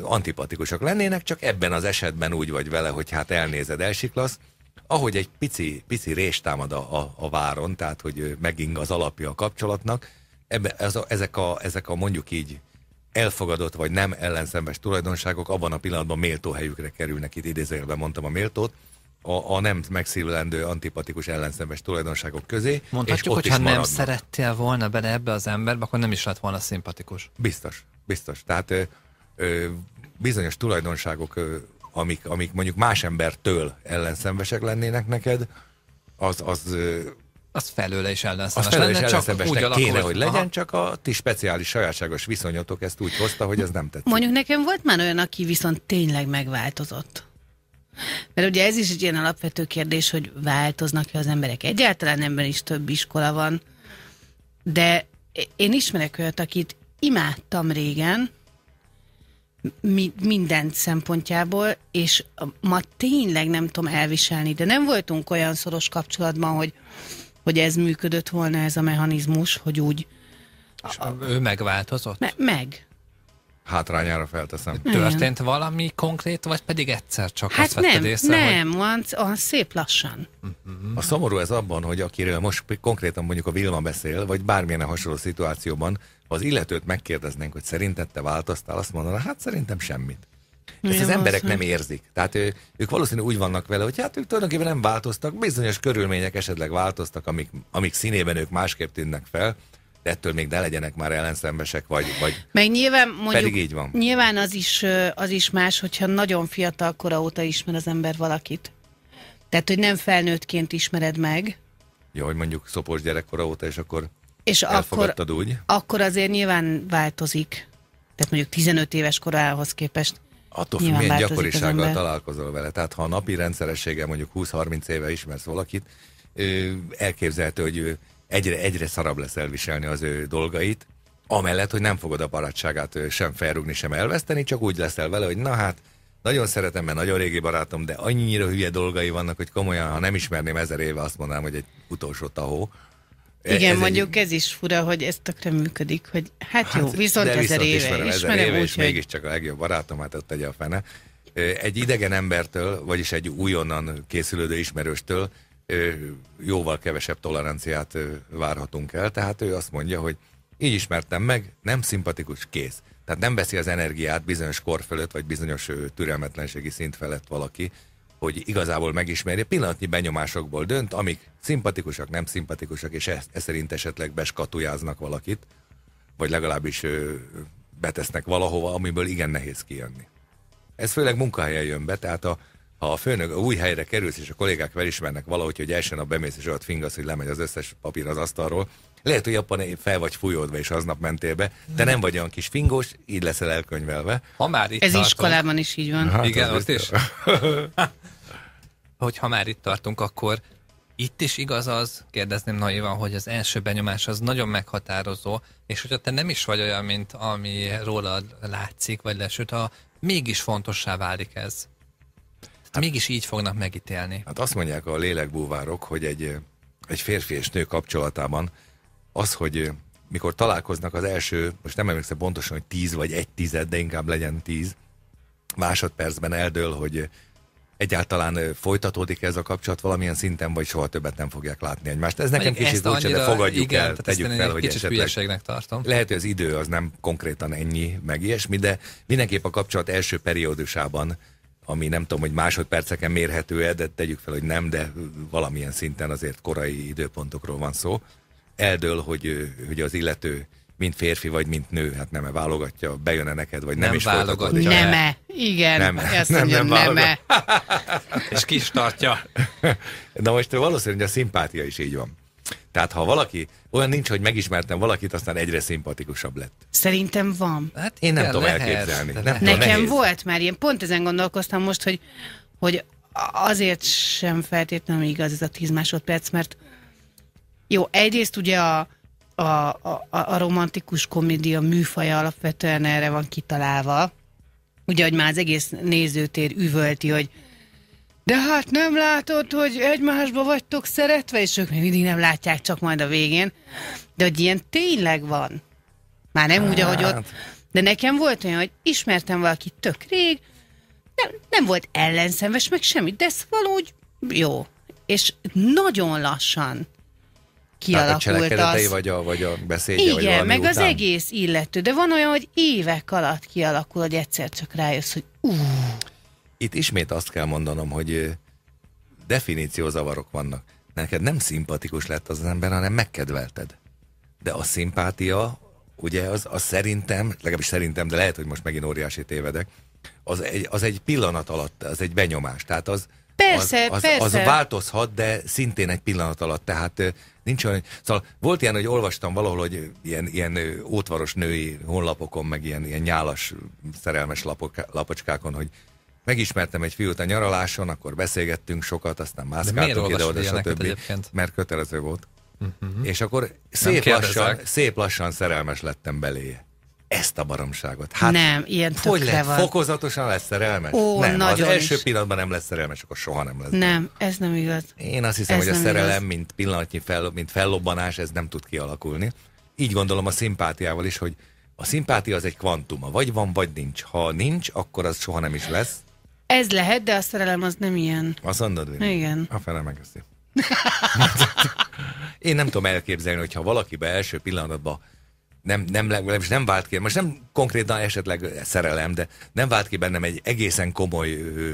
antipatikusak lennének, csak ebben az esetben úgy vagy vele, hogy hát elnézed, elsiklasz, ahogy egy pici, pici rés támad a, a, a váron, tehát hogy meging az alapja a kapcsolatnak, ebbe, ez a, ezek, a, ezek a mondjuk így elfogadott vagy nem ellenszembes tulajdonságok abban a pillanatban méltó helyükre kerülnek, itt idézőjelben mondtam a méltót, a, a nem megszívülendő antipatikus ellenszembes tulajdonságok közé. Mondhatjuk, és hogy ha maradnak. nem szerettél volna bele ebbe az emberbe, akkor nem is lett volna szimpatikus. Biztos, biztos. Tehát ö, ö, bizonyos tulajdonságok, ö, amik, amik mondjuk más embertől ellenszembesek lennének neked, az, az az felőle is ellenszemesnek. Az felőle is ellenszemesnek kéne, hogy legyen, aha. csak a ti speciális sajátságos viszonyotok ezt úgy hozta, hogy ez nem tetszik. Mondjuk nekem volt már olyan, aki viszont tényleg megváltozott. Mert ugye ez is egy ilyen alapvető kérdés, hogy változnak-e az emberek. Egyáltalán ember is több iskola van, de én ismerek olyat, akit imádtam régen, mi, minden szempontjából, és ma tényleg nem tudom elviselni, de nem voltunk olyan szoros kapcsolatban, hogy hogy ez működött volna ez a mechanizmus, hogy úgy... És a, a, ő megváltozott? Me, meg. Hátrányára felteszem. Történt Igen. valami konkrét, vagy pedig egyszer csak hát azt nem, észre, nem, hogy... van, a szép lassan. A szomorú ez abban, hogy akiről most konkrétan mondjuk a Vilma beszél, vagy bármilyen hasonló szituációban, az illetőt megkérdeznénk, hogy szerinted te változtál, azt mondaná, hát szerintem semmit. Ezt az emberek nem érzik. Tehát ő, ők valószínűleg úgy vannak vele, hogy hát ők tulajdonképpen nem változtak, bizonyos körülmények esetleg változtak, amik, amik színében ők másképp tűnnek fel, de ettől még ne legyenek már ellenszembesek, vagy, vagy Meg nyilván, mondjuk, pedig így van. Nyilván az is, az is más, hogyha nagyon fiatal kora óta ismer az ember valakit. Tehát, hogy nem felnőttként ismered meg. Jó, hogy mondjuk szopos gyerekkora óta, és akkor és akkor, úgy. akkor azért nyilván változik. Tehát mondjuk 15 éves korához képest. Attól függ, milyen gyakorisággal találkozol vele. Tehát ha a napi rendszerességgel mondjuk 20-30 éve ismersz valakit, elképzelhető, hogy ő egyre, egyre szarabb lesz elviselni az ő dolgait, amellett, hogy nem fogod a barátságát sem felrúgni, sem elveszteni, csak úgy leszel vele, hogy na hát, nagyon szeretem, mert nagyon régi barátom, de annyira hülye dolgai vannak, hogy komolyan, ha nem ismerném ezer éve, azt mondanám, hogy egy utolsó tahó. E, Igen, ez mondjuk egy... ez is fura, hogy ez tökre működik, hogy hát, hát jó, viszont, ezer viszont éve, ismerem, ezer ismerem éve, úgy, és hogy... mégiscsak a legjobb barátom, hát ott tegye a fene. Egy idegen embertől, vagyis egy újonnan készülődő ismerőstől jóval kevesebb toleranciát várhatunk el, tehát ő azt mondja, hogy így ismertem meg, nem szimpatikus, kész. Tehát nem veszi az energiát bizonyos kor fölött, vagy bizonyos türelmetlenségi szint felett valaki, hogy igazából megismerje, pillanatnyi benyomásokból dönt, amik szimpatikusak, nem szimpatikusak, és e, e szerint esetleg beskatujáznak valakit, vagy legalábbis ö, betesznek valahova, amiből igen nehéz kijönni. Ez főleg munkahelyen jön be, tehát a, ha a főnök a új helyre kerülsz, és a kollégák felismernek valahogy, hogy első nap bemész, és ott fingasz, hogy lemegy az összes papír az asztalról, lehet, hogy abban fel vagy fújódva, és aznap mentél be, de nem vagy olyan kis fingós, így leszel elkönyvelve. Ha már itt Ez tartom. iskolában is így van. Hát, Igen, az ott is. Hogy ha már itt tartunk, akkor itt is igaz az, kérdezném naivan, hogy az első benyomás az nagyon meghatározó, és hogyha te nem is vagy olyan, mint ami róla látszik, vagy lesőt, ha mégis fontossá válik ez. Hát, mégis így fognak megítélni. Hát azt mondják a lélekbúvárok, hogy egy, egy férfi és nő kapcsolatában az, hogy mikor találkoznak az első, most nem emlékszem pontosan, hogy tíz vagy egy tized, de inkább legyen tíz, másodpercben eldől, hogy egyáltalán folytatódik ez a kapcsolat valamilyen szinten, vagy soha többet nem fogják látni egymást. Ez nekem Mondjuk kicsit furcsa, de fogadjuk igen, el, tegyük fel, hogy esetleg tartom. Lehet, hogy az idő az nem konkrétan ennyi, meg ilyesmi, de mindenképp a kapcsolat első periódusában ami nem tudom, hogy másodperceken mérhető -e, de tegyük fel, hogy nem, de valamilyen szinten azért korai időpontokról van szó. Eldől, hogy, hogy az illető mint férfi vagy mint nő, hát nem -e válogatja, bejön-e neked, vagy nem, nem is válogatja. Nem -e. Igen, nem, -e. ezt nem, mondjam, nem, nem -e. És ki is tartja. Na most valószínűleg a szimpátia is így van. Tehát ha valaki, olyan nincs, hogy megismertem valakit, aztán egyre szimpatikusabb lett. Szerintem van. Hát én nem de tudom lehet, elképzelni. Nem lehet. Nekem nehéz. volt már ilyen, pont ezen gondolkoztam most, hogy, hogy azért sem feltétlenül igaz ez a tíz másodperc, mert jó, egyrészt ugye a, a, a, a romantikus komédia műfaja alapvetően erre van kitalálva. Ugye, hogy már az egész nézőtér üvölti, hogy de hát nem látod, hogy egymásba vagytok szeretve, és ők még mindig nem látják, csak majd a végén. De hogy ilyen tényleg van. Már nem hát. úgy, ahogy ott. Hát. De nekem volt olyan, hogy ismertem valakit tök rég, nem, nem volt ellenszenves, meg semmi, de ez valahogy jó. És nagyon lassan kialakult Tehát a vagy a, vagy a beszédje, Igen, vagy meg után. az egész illető. De van olyan, hogy évek alatt kialakul, hogy egyszer csak rájössz, hogy ú. Itt ismét azt kell mondanom, hogy definíciózavarok vannak. Neked nem szimpatikus lett az, az ember, hanem megkedvelted. De a szimpátia, ugye az, az szerintem, legalábbis szerintem, de lehet, hogy most megint óriási tévedek, az egy, az egy pillanat alatt, az egy benyomás. Tehát az, Persze, az, az, persze. Az változhat, de szintén egy pillanat alatt. Tehát Nincs olyan, szóval volt ilyen, hogy olvastam valahol, hogy ilyen, ilyen ótvaros női honlapokon, meg ilyen, ilyen nyálas szerelmes lapok, lapocskákon, hogy megismertem egy fiút a nyaraláson, akkor beszélgettünk sokat, aztán mászkáltunk ide-oda, stb. Mert kötelező volt. Uh-huh. És akkor szép lassan, szép lassan szerelmes lettem beléje ezt a baromságot. Hát, nem, ilyen hogy lehet? Van. Fokozatosan lesz szerelmes? Ó, nem, az első is. pillanatban nem lesz szerelmes, akkor soha nem lesz. Nem, ez nem igaz. Én azt hiszem, ez hogy a szerelem, igaz. mint pillanatnyi fel, mint fellobbanás, ez nem tud kialakulni. Így gondolom a szimpátiával is, hogy a szimpátia az egy kvantuma. Vagy van, vagy nincs. Ha nincs, akkor az soha nem is lesz. Ez lehet, de a szerelem az nem ilyen. Azt mondod, hogy Igen. A fele megeszi. Én nem tudom elképzelni, hogyha valakibe első pillanatban nem, nem, nem, nem vált ki, most nem konkrétan esetleg szerelem, de nem vált ki bennem egy egészen komoly ö,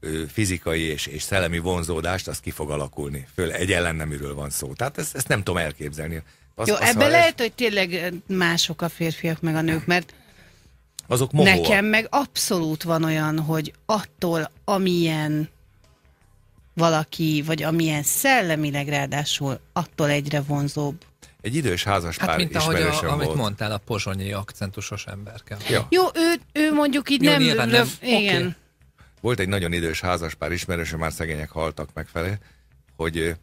ö, fizikai és, és szellemi vonzódást, az ki fog alakulni. Föl egy ellenneműről van szó. Tehát ezt, ezt nem tudom elképzelni. Az, Jó, az, ebben lehet, ez... hogy tényleg mások a férfiak meg a nők, mert azok mohóak. Nekem meg abszolút van olyan, hogy attól, amilyen valaki, vagy amilyen szellemileg ráadásul, attól egyre vonzóbb egy idős házas hát, pár hát, mint ahogy a, volt. amit mondtál, a pozsonyi akcentusos emberke. Ja. Jó, ő, ő mondjuk így Jó, nem, nyilván nem. Igen. Okay. Volt egy nagyon idős házas pár ismerősöm, már szegények haltak meg hogy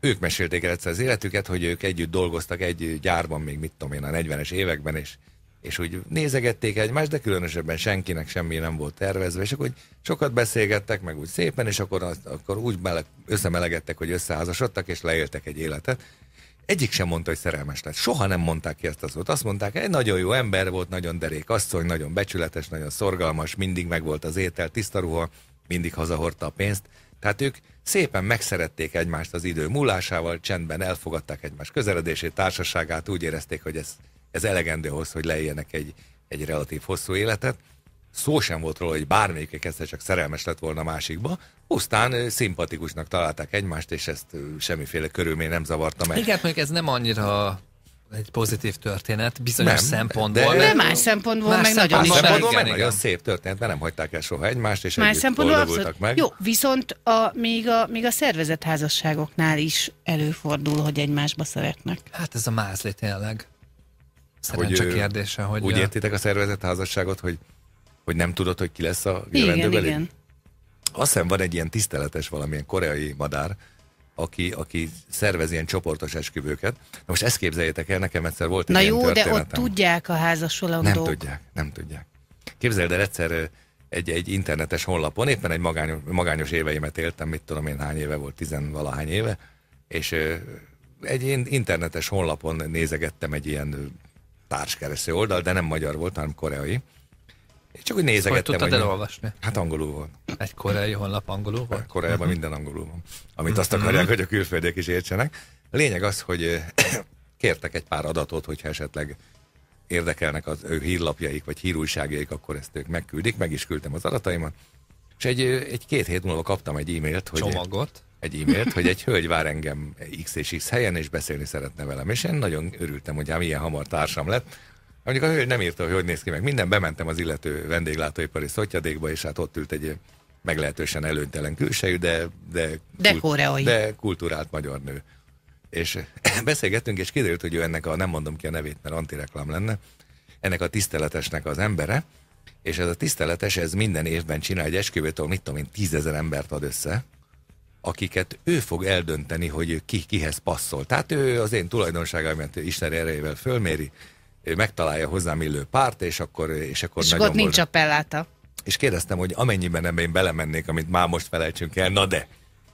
ők mesélték el egyszer az életüket, hogy ők együtt dolgoztak egy gyárban, még mit tudom én, a 40-es években, és, és úgy nézegették egymást, de különösebben senkinek semmi nem volt tervezve, és akkor úgy sokat beszélgettek, meg úgy szépen, és akkor, akkor úgy mele, összemelegettek, hogy összeházasodtak, és leéltek egy életet egyik sem mondta, hogy szerelmes lett. Soha nem mondták ki ezt az volt. Azt mondták, egy nagyon jó ember volt, nagyon derék asszony, nagyon becsületes, nagyon szorgalmas, mindig megvolt az étel, tiszta ruha, mindig hazahordta a pénzt. Tehát ők szépen megszerették egymást az idő múlásával, csendben elfogadták egymás közeledését, társaságát, úgy érezték, hogy ez, ez elegendő ahhoz, hogy leéljenek egy, egy relatív hosszú életet szó sem volt róla, hogy bármelyik kezdte csak szerelmes lett volna másikba, pusztán szimpatikusnak találták egymást, és ezt semmiféle körülmény nem zavarta meg. Igen, mondjuk ez nem annyira egy pozitív történet bizonyos nem, szempontból. De, de más szempontból más meg nagyon is. szempontból meg nagyon szép történet, mert nem hagyták el soha egymást, és más szempontból abszolút. meg. Jó, viszont a, még, a, még a szervezett házasságoknál is előfordul, hogy egymásba szeretnek. Hát ez a mázli tényleg. Szerencse hogy, kérdése, hogy... Úgy értitek a szervezett házasságot, hogy hogy nem tudod, hogy ki lesz a jövendőbeli? igen, igen. Azt hiszem van egy ilyen tiszteletes valamilyen koreai madár, aki, aki szervez ilyen csoportos esküvőket. Na most ezt képzeljétek el, nekem egyszer volt egy Na jó, de ott tudják a házasolandók. Nem tudják, nem tudják. Képzeld el egyszer egy, egy internetes honlapon, éppen egy magányos, magányos éveimet éltem, mit tudom én hány éve volt, tizenvalahány éve, és egy internetes honlapon nézegettem egy ilyen társkereső oldal, de nem magyar volt, hanem koreai, én csak úgy nézegettem. Hogy tudtad elolvasni? Hát angolul van. Egy koreai honlap angolul van? Koreában uh-huh. Mhm. minden angolul van. Amit azt mhm. akarják, uh-huh. hogy a külföldiek is értsenek. A lényeg az, hogy kértek egy pár adatot, hogyha esetleg érdekelnek az ő hírlapjaik, vagy hírújságjaik, akkor ezt ők megküldik, meg is küldtem az adataimat. És egy, egy két hét múlva kaptam egy e-mailt, hogy... Csomagot? Egy e-mailt, hogy egy hölgy vár engem X és X helyen, és beszélni szeretne velem. És én nagyon örültem, hogy ám ilyen hamar társam lett, Mondjuk a hölgy nem írta, hogy hogy néz ki meg. Minden bementem az illető vendéglátóipari szotyadékba, és hát ott ült egy meglehetősen előnytelen külsejű, de, de, de, kult, de kultúrált magyar nő. És beszélgettünk, és kiderült, hogy ő ennek a, nem mondom ki a nevét, mert antireklám lenne, ennek a tiszteletesnek az embere, és ez a tiszteletes, ez minden évben csinál egy esküvőtől, mit tudom én, tízezer embert ad össze, akiket ő fog eldönteni, hogy ki kihez passzol. Tehát ő az én tulajdonságaimat Isten erejével fölméri, megtalálja hozzám illő párt, és akkor, és akkor és nagyon nincs nincs appelláta. És kérdeztem, hogy amennyiben nem én belemennék, amit már most felejtsünk el, na de,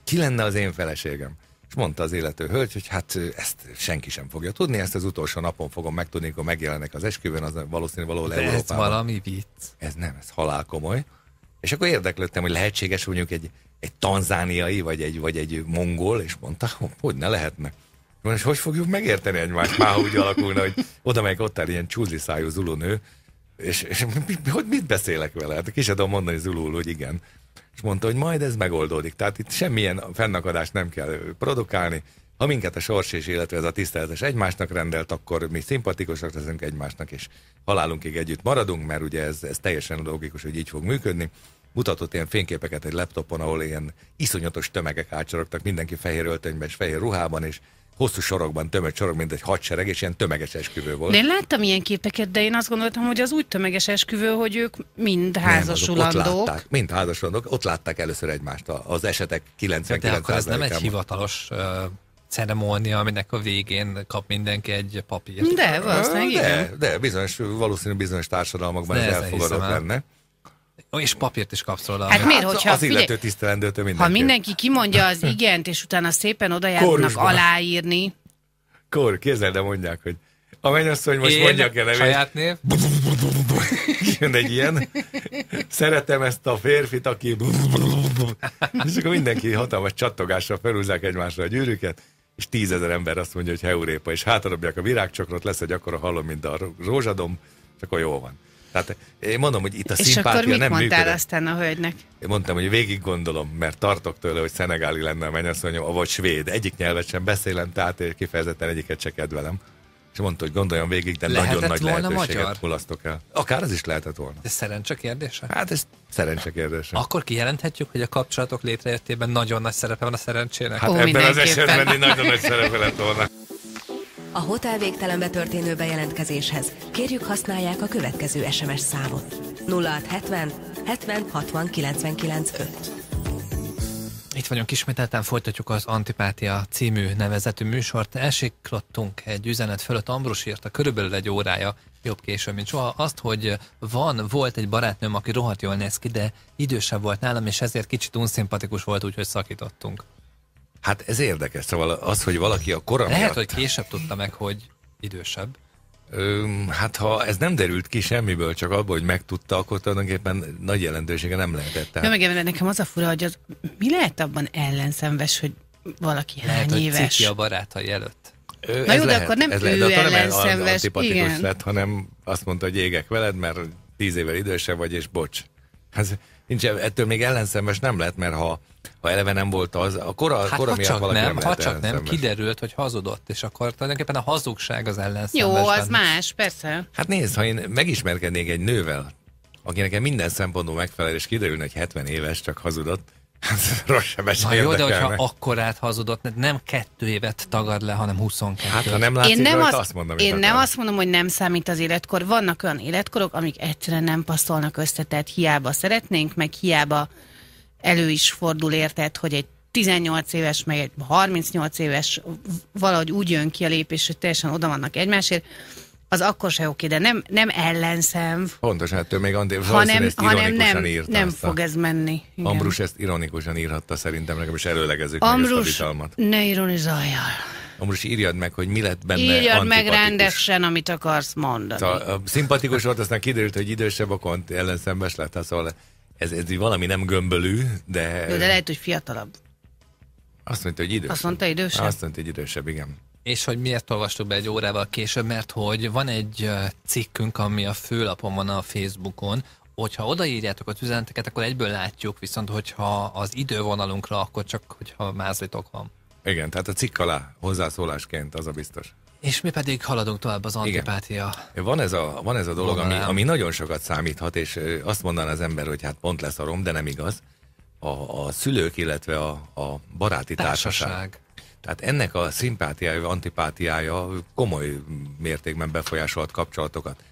ki lenne az én feleségem? És mondta az illető hölgy, hogy hát ezt senki sem fogja tudni, ezt az utolsó napon fogom megtudni, amikor megjelenek az esküvőn, az valószínűleg való de ez valami vicc. Ez nem, ez halál komoly. És akkor érdeklődtem, hogy lehetséges mondjuk egy, egy tanzániai, vagy egy, vagy egy mongol, és mondta, hogy ne lehetne. Most hogy fogjuk megérteni egymást már, úgy alakulna, hogy oda meg ott áll ilyen csúzliszájú zulunő, és, és mi, hogy mit beszélek vele? Hát ki sem tudom mondani zulul, hogy igen. És mondta, hogy majd ez megoldódik. Tehát itt semmilyen fennakadást nem kell produkálni. Ha minket a sors és illetve ez a tiszteletes egymásnak rendelt, akkor mi szimpatikusak leszünk egymásnak, és halálunkig együtt maradunk, mert ugye ez, ez teljesen logikus, hogy így fog működni mutatott ilyen fényképeket egy laptopon, ahol ilyen iszonyatos tömegek átcsorogtak, mindenki fehér öltönyben és fehér ruhában, és hosszú sorokban, tömött sorok, mint egy hadsereg, és ilyen tömeges esküvő volt. De én láttam ilyen képeket, de én azt gondoltam, hogy az úgy tömeges esküvő, hogy ők mind házasulandók. Nem, ott látták, mind házasulandók, ott látták először egymást az esetek 99 De akkor ez nem egy hivatalos uh ceremónia, aminek a végén kap mindenki egy papírt. De, valószínűleg de, igen. De, bizonyos, valószínűleg bizonyos társadalmakban de ez elfogadott lenne. És papírt is kapsz róla. Hát miért, hogyha az figyelj, illető tisztelendőtől mindenki. Ha mindenki kimondja az igent, és utána szépen odajárnak aláírni. Kor, kézzel, de mondják, hogy a mennyasszony most Én, mondja kell Saját név. Jön egy ilyen. Szeretem ezt a férfit, aki... És akkor mindenki hatalmas csattogással felúzzák egymásra a gyűrűket, és tízezer ember azt mondja, hogy heurépa, és hátadobják a virágcsokrot, lesz egy akkora halom, mint a rózsadom, és akkor jó van. Tehát én mondom, hogy itt a És akkor mit nem mondtál működik. aztán a hölgynek? Én mondtam, hogy végig gondolom, mert tartok tőle, hogy szenegáli lenne a mennyasszonyom, vagy svéd. Egyik nyelvet sem beszélem, tehát kifejezetten egyiket se kedvelem. És mondta, hogy gondoljon végig, de lehetett nagyon nagy lehetőséget hullasztok el. Akár az is lehetett volna. Ez szerencse kérdése? Hát ez szerencse kérdése. Akkor kijelenthetjük, hogy a kapcsolatok létrejöttében nagyon nagy szerepe van a szerencsének. Hát Ó, ebben az esetben nagyon nagy szerepe lett volna. A hotel végtelenbe történő bejelentkezéshez kérjük használják a következő SMS számot. 0670 70 60 99 5. Itt vagyunk ismételten, folytatjuk az Antipátia című nevezetű műsort. Elsiklottunk egy üzenet fölött, Ambrus írta körülbelül egy órája, jobb később, mint soha, azt, hogy van, volt egy barátnőm, aki rohadt jól néz ki, de idősebb volt nálam, és ezért kicsit unszimpatikus volt, úgyhogy szakítottunk. Hát ez érdekes, szóval az, hogy valaki a kora Lehet, miatt... hogy később tudta meg, hogy idősebb. Öm, hát ha ez nem derült ki semmiből, csak abból, hogy megtudta, akkor tulajdonképpen nagy jelentősége nem lehetett. Tehát... Ja, meg mert nekem az a fura, hogy az, mi lehet abban ellenszenves, hogy valaki lehet, hány éves? Lehet, a baráta jelölt. Na jó, lehet, de akkor nem ő lehet, de akkor nem Igen. lett, hanem azt mondta, hogy égek veled, mert tíz évvel idősebb vagy, és bocs. Hát, nincs, ettől még ellenszemes nem lett, mert ha, ha eleve nem volt az, a kora, hát kora ha miatt csak nem, nem ha csak nem, kiderült, hogy hazudott, és akkor tulajdonképpen a hazugság az ellenszemes. Jó, az lenne. más, persze. Hát nézd, ha én megismerkednék egy nővel, aki nekem minden szempontból megfelel, és kiderül, hogy 70 éves csak hazudott, Hát, rossz sem Na jó, de hogyha akkorát hazudott, nem kettő évet tagad le, hanem 22. Hát, ha nem látszik én nem rajta, azt, azt mondom. Én nem azt mondom, hogy nem számít az életkor. Vannak olyan életkorok, amik egyszerűen nem passzolnak össze, tehát hiába szeretnénk, meg hiába elő is fordul érted, hogy egy 18 éves, meg egy 38 éves valahogy úgy jön ki a lépés, hogy teljesen oda vannak egymásért az akkor se oké, de nem, nem ellenszem. Pontosan, hát ő még Andi hanem, nem ha nem, írta nem fog ez menni. Igen. Ambrus ezt ironikusan írhatta szerintem, nekem is előlegezik Ambrus, meg ezt a vitalmat. ne ironizáljál. Ambrus írjad meg, hogy mi lett benne Írjad meg rendesen, amit akarsz mondani. Szóval, a szimpatikus volt, aztán kiderült, hogy idősebb a kont ellenszenves lett, hát szóval ez, ez valami nem gömbölű, de... Jó, de lehet, hogy fiatalabb. Azt mondta, hogy idősebb. Azt mondta, idősebb? Azt mondta, hogy idősebb, igen. És hogy miért olvastuk be egy órával később, mert hogy van egy cikkünk, ami a főlapon van a Facebookon, hogyha odaírjátok az üzeneteket, akkor egyből látjuk, viszont hogyha az idővonalunkra, akkor csak, hogyha mázlitok van. Igen, tehát a cikk alá hozzászólásként az a biztos. És mi pedig haladunk tovább az antipátia. Van ez a, van ez a dolog, ami, ami nagyon sokat számíthat, és azt mondaná az ember, hogy hát pont lesz a rom, de nem igaz. A, a szülők, illetve a, a baráti társaság. társaság. Tehát ennek a szimpátiája, antipátiája komoly mértékben befolyásolhat kapcsolatokat.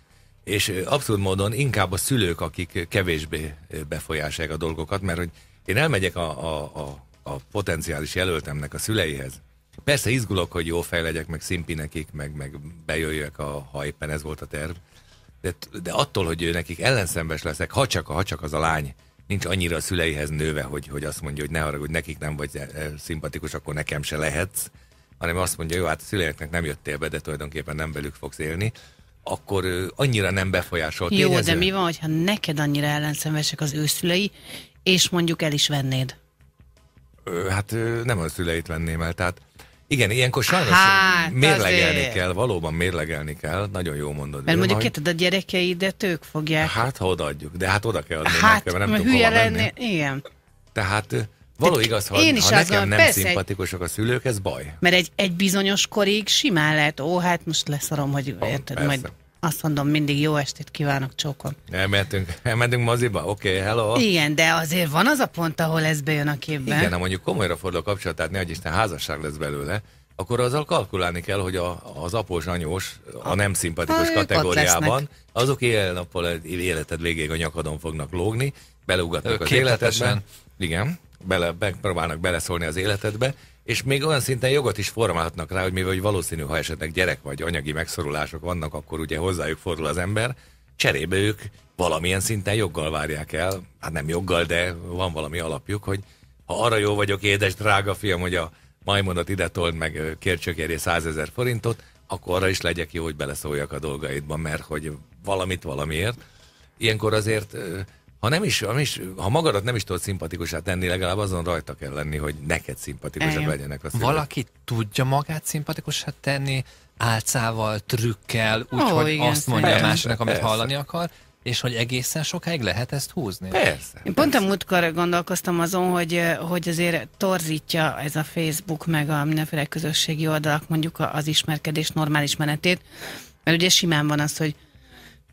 És abszolút módon inkább a szülők, akik kevésbé befolyásolják a dolgokat, mert hogy én elmegyek a, a, a, a potenciális jelöltemnek a szüleihez, Persze izgulok, hogy jó fej legyek, meg szimpi nekik, meg, meg bejöjjek, a, ha éppen ez volt a terv. De, de attól, hogy ő nekik ellenszembes leszek, ha csak, ha csak az a lány, nincs annyira a szüleihez nőve, hogy, hogy azt mondja, hogy ne haragudj, nekik nem vagy eh, eh, szimpatikus, akkor nekem se lehetsz, hanem azt mondja, jó, hát a szüleiknek nem jöttél be, de tulajdonképpen nem velük fogsz élni, akkor annyira nem befolyásol. Jó, tényező? de mi van, ha neked annyira ellenszenvesek az ő szülei, és mondjuk el is vennéd? Hát nem a szüleit venném el, tehát igen, ilyenkor sajnos hát, mérlegelni azért. kell, valóban mérlegelni kell, nagyon jó mondod. Mert mondjuk érted, a gyerekeidet ők fogják. Hát, ha odaadjuk, de hát oda kell adni hát, nekem, nem tudom hova lenni. Igen. Tehát való de igaz, ha, én is ha nekem nem persze, szimpatikusak a szülők, ez baj. Mert egy, egy bizonyos korig simán lehet, ó, hát most leszarom, hogy érted, persze. majd azt mondom mindig jó estét kívánok csókon. Elmentünk, elmentünk moziba? Oké, okay, hello. Igen, de azért van az a pont, ahol ez bejön a képbe. Igen, ha mondjuk komolyra fordul a kapcsolat, tehát nehogy Isten házasság lesz belőle, akkor azzal kalkulálni kell, hogy a, az após anyós, a nem szimpatikus ha, kategóriában, azok éjjel-nappal életed végéig a nyakadon fognak lógni, belugatnak az életesen. Igen, bele, megpróbálnak beleszólni az életedbe, és még olyan szinten jogot is formálhatnak rá, hogy mivel hogy valószínű, ha esetleg gyerek vagy anyagi megszorulások vannak, akkor ugye hozzájuk fordul az ember, cserébe ők valamilyen szinten joggal várják el, hát nem joggal, de van valami alapjuk, hogy ha arra jó vagyok, édes drága fiam, hogy a majmonat ide told meg, kércsökérje 100 ezer forintot, akkor arra is legyek jó, hogy beleszóljak a dolgaidba, mert hogy valamit valamiért. Ilyenkor azért ha, nem is, ha, is, ha magadat nem is tudod szimpatikusát tenni, legalább azon rajta kell lenni, hogy neked szimpatikusak Eljön. legyenek a szülők. Valaki tudja magát szimpatikusát tenni, álcával, trükkel, úgyhogy oh, azt mondja persze, másnak, amit persze. hallani akar, és hogy egészen sokáig lehet ezt húzni? Persze. Én pont persze. a múltkor gondolkoztam azon, hogy, hogy azért torzítja ez a Facebook meg a mindenféle közösségi oldalak mondjuk az ismerkedés normális menetét, mert ugye simán van az, hogy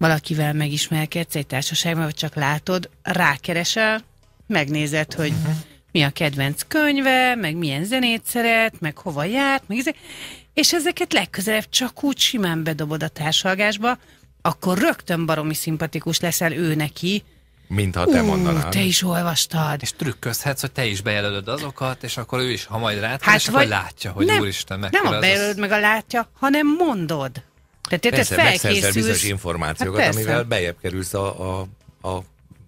valakivel megismerkedsz egy társaságban, vagy csak látod, rákeresel, megnézed, hogy mhm. mi a kedvenc könyve, meg milyen zenét szeret, meg hova járt, meg ezek. Izé- és ezeket legközelebb csak úgy simán bedobod a társalgásba, akkor rögtön baromi szimpatikus leszel ő neki, mint ha te Ú, mondanád. Te is olvastad. És trükközhetsz, hogy te is bejelölöd azokat, és akkor ő is, ha majd rád, hát és vagy akkor látja, hogy nem, úristen, meg. Nem a bejelölöd az... meg a látja, hanem mondod. Tehát te Persze, felkészülsz. bizonyos információkat, hát amivel bejebb kerülsz a, a, a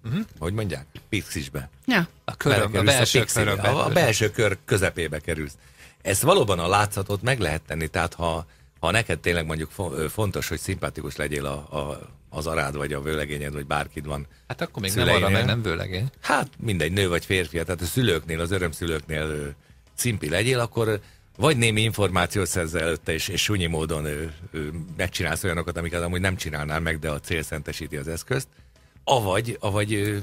Uh-huh. Hogy mondják? Pixisbe. Ja. A, köröm, a, belső a, pixi, a, a belső kör közepébe kerülsz. Ezt valóban a látszatot meg lehet tenni, tehát ha, ha neked tényleg mondjuk fontos, hogy szimpatikus legyél a, a, az arád, vagy a vőlegényed, vagy bárkid van. Hát akkor még szüleinél. nem arra, meg nem vőlegény. Hát mindegy, nő vagy férfi, tehát a szülőknél, az örömszülőknél szimpi legyél, akkor vagy némi információt szerzel előtte, és, és súnyi módon ő, ő megcsinálsz olyanokat, amiket amúgy nem csinálnál meg, de a cél szentesíti az eszközt, avagy, avagy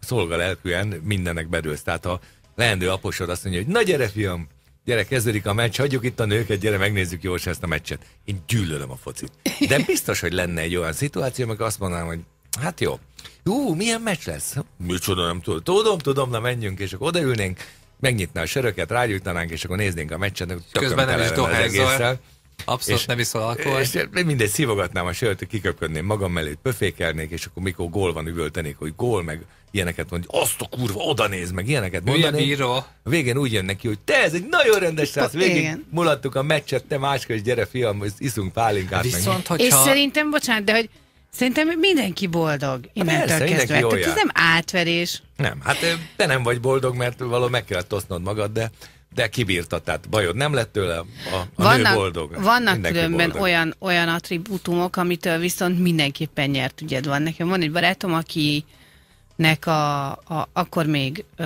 szolgalelkűen mindennek bedőlsz. Tehát a leendő aposod azt mondja, hogy na gyere fiam, gyere, kezdődik a meccs, hagyjuk itt a nőket, gyere, megnézzük jól ezt a meccset. Én gyűlölöm a focit. De biztos, hogy lenne egy olyan szituáció, amikor azt mondanám, hogy hát jó, jó, milyen meccs lesz? Micsoda, nem tudom. Tudom, tudom, na menjünk, és akkor odaülnénk, megnyitná a söröket, rágyújtanánk, és akkor néznénk a meccset. Közben nem is dohányzol. Abszolút és, nem iszol alkohol. És mindegy, szívogatnám a sört, kiköpködném magam mellé, pöfékelnék, és akkor mikor gól van, üvöltenék, hogy gól, meg ilyeneket mondja, azt a kurva, oda néz, meg ilyeneket mondani. bíró. A végén úgy jön neki, hogy te, ez egy nagyon rendes srác, végig Igen. mulattuk a meccset, te máskor, gyere fiam, iszunk pálinkát. Viszont, meg. hogyha... És szerintem, bocsánat, de hogy Szerintem mindenki boldog hát innentől Persze, kezdve. Tehát ez nem átverés. Nem, hát te nem vagy boldog, mert való meg kellett tosznod magad, de de kibírta, tehát bajod nem lett tőle, a, a vannak, nő boldog. Vannak különben boldog. Olyan, olyan attribútumok, amitől viszont mindenképpen nyert ügyed van. Nekem van egy barátom, akinek a, a, akkor még ö,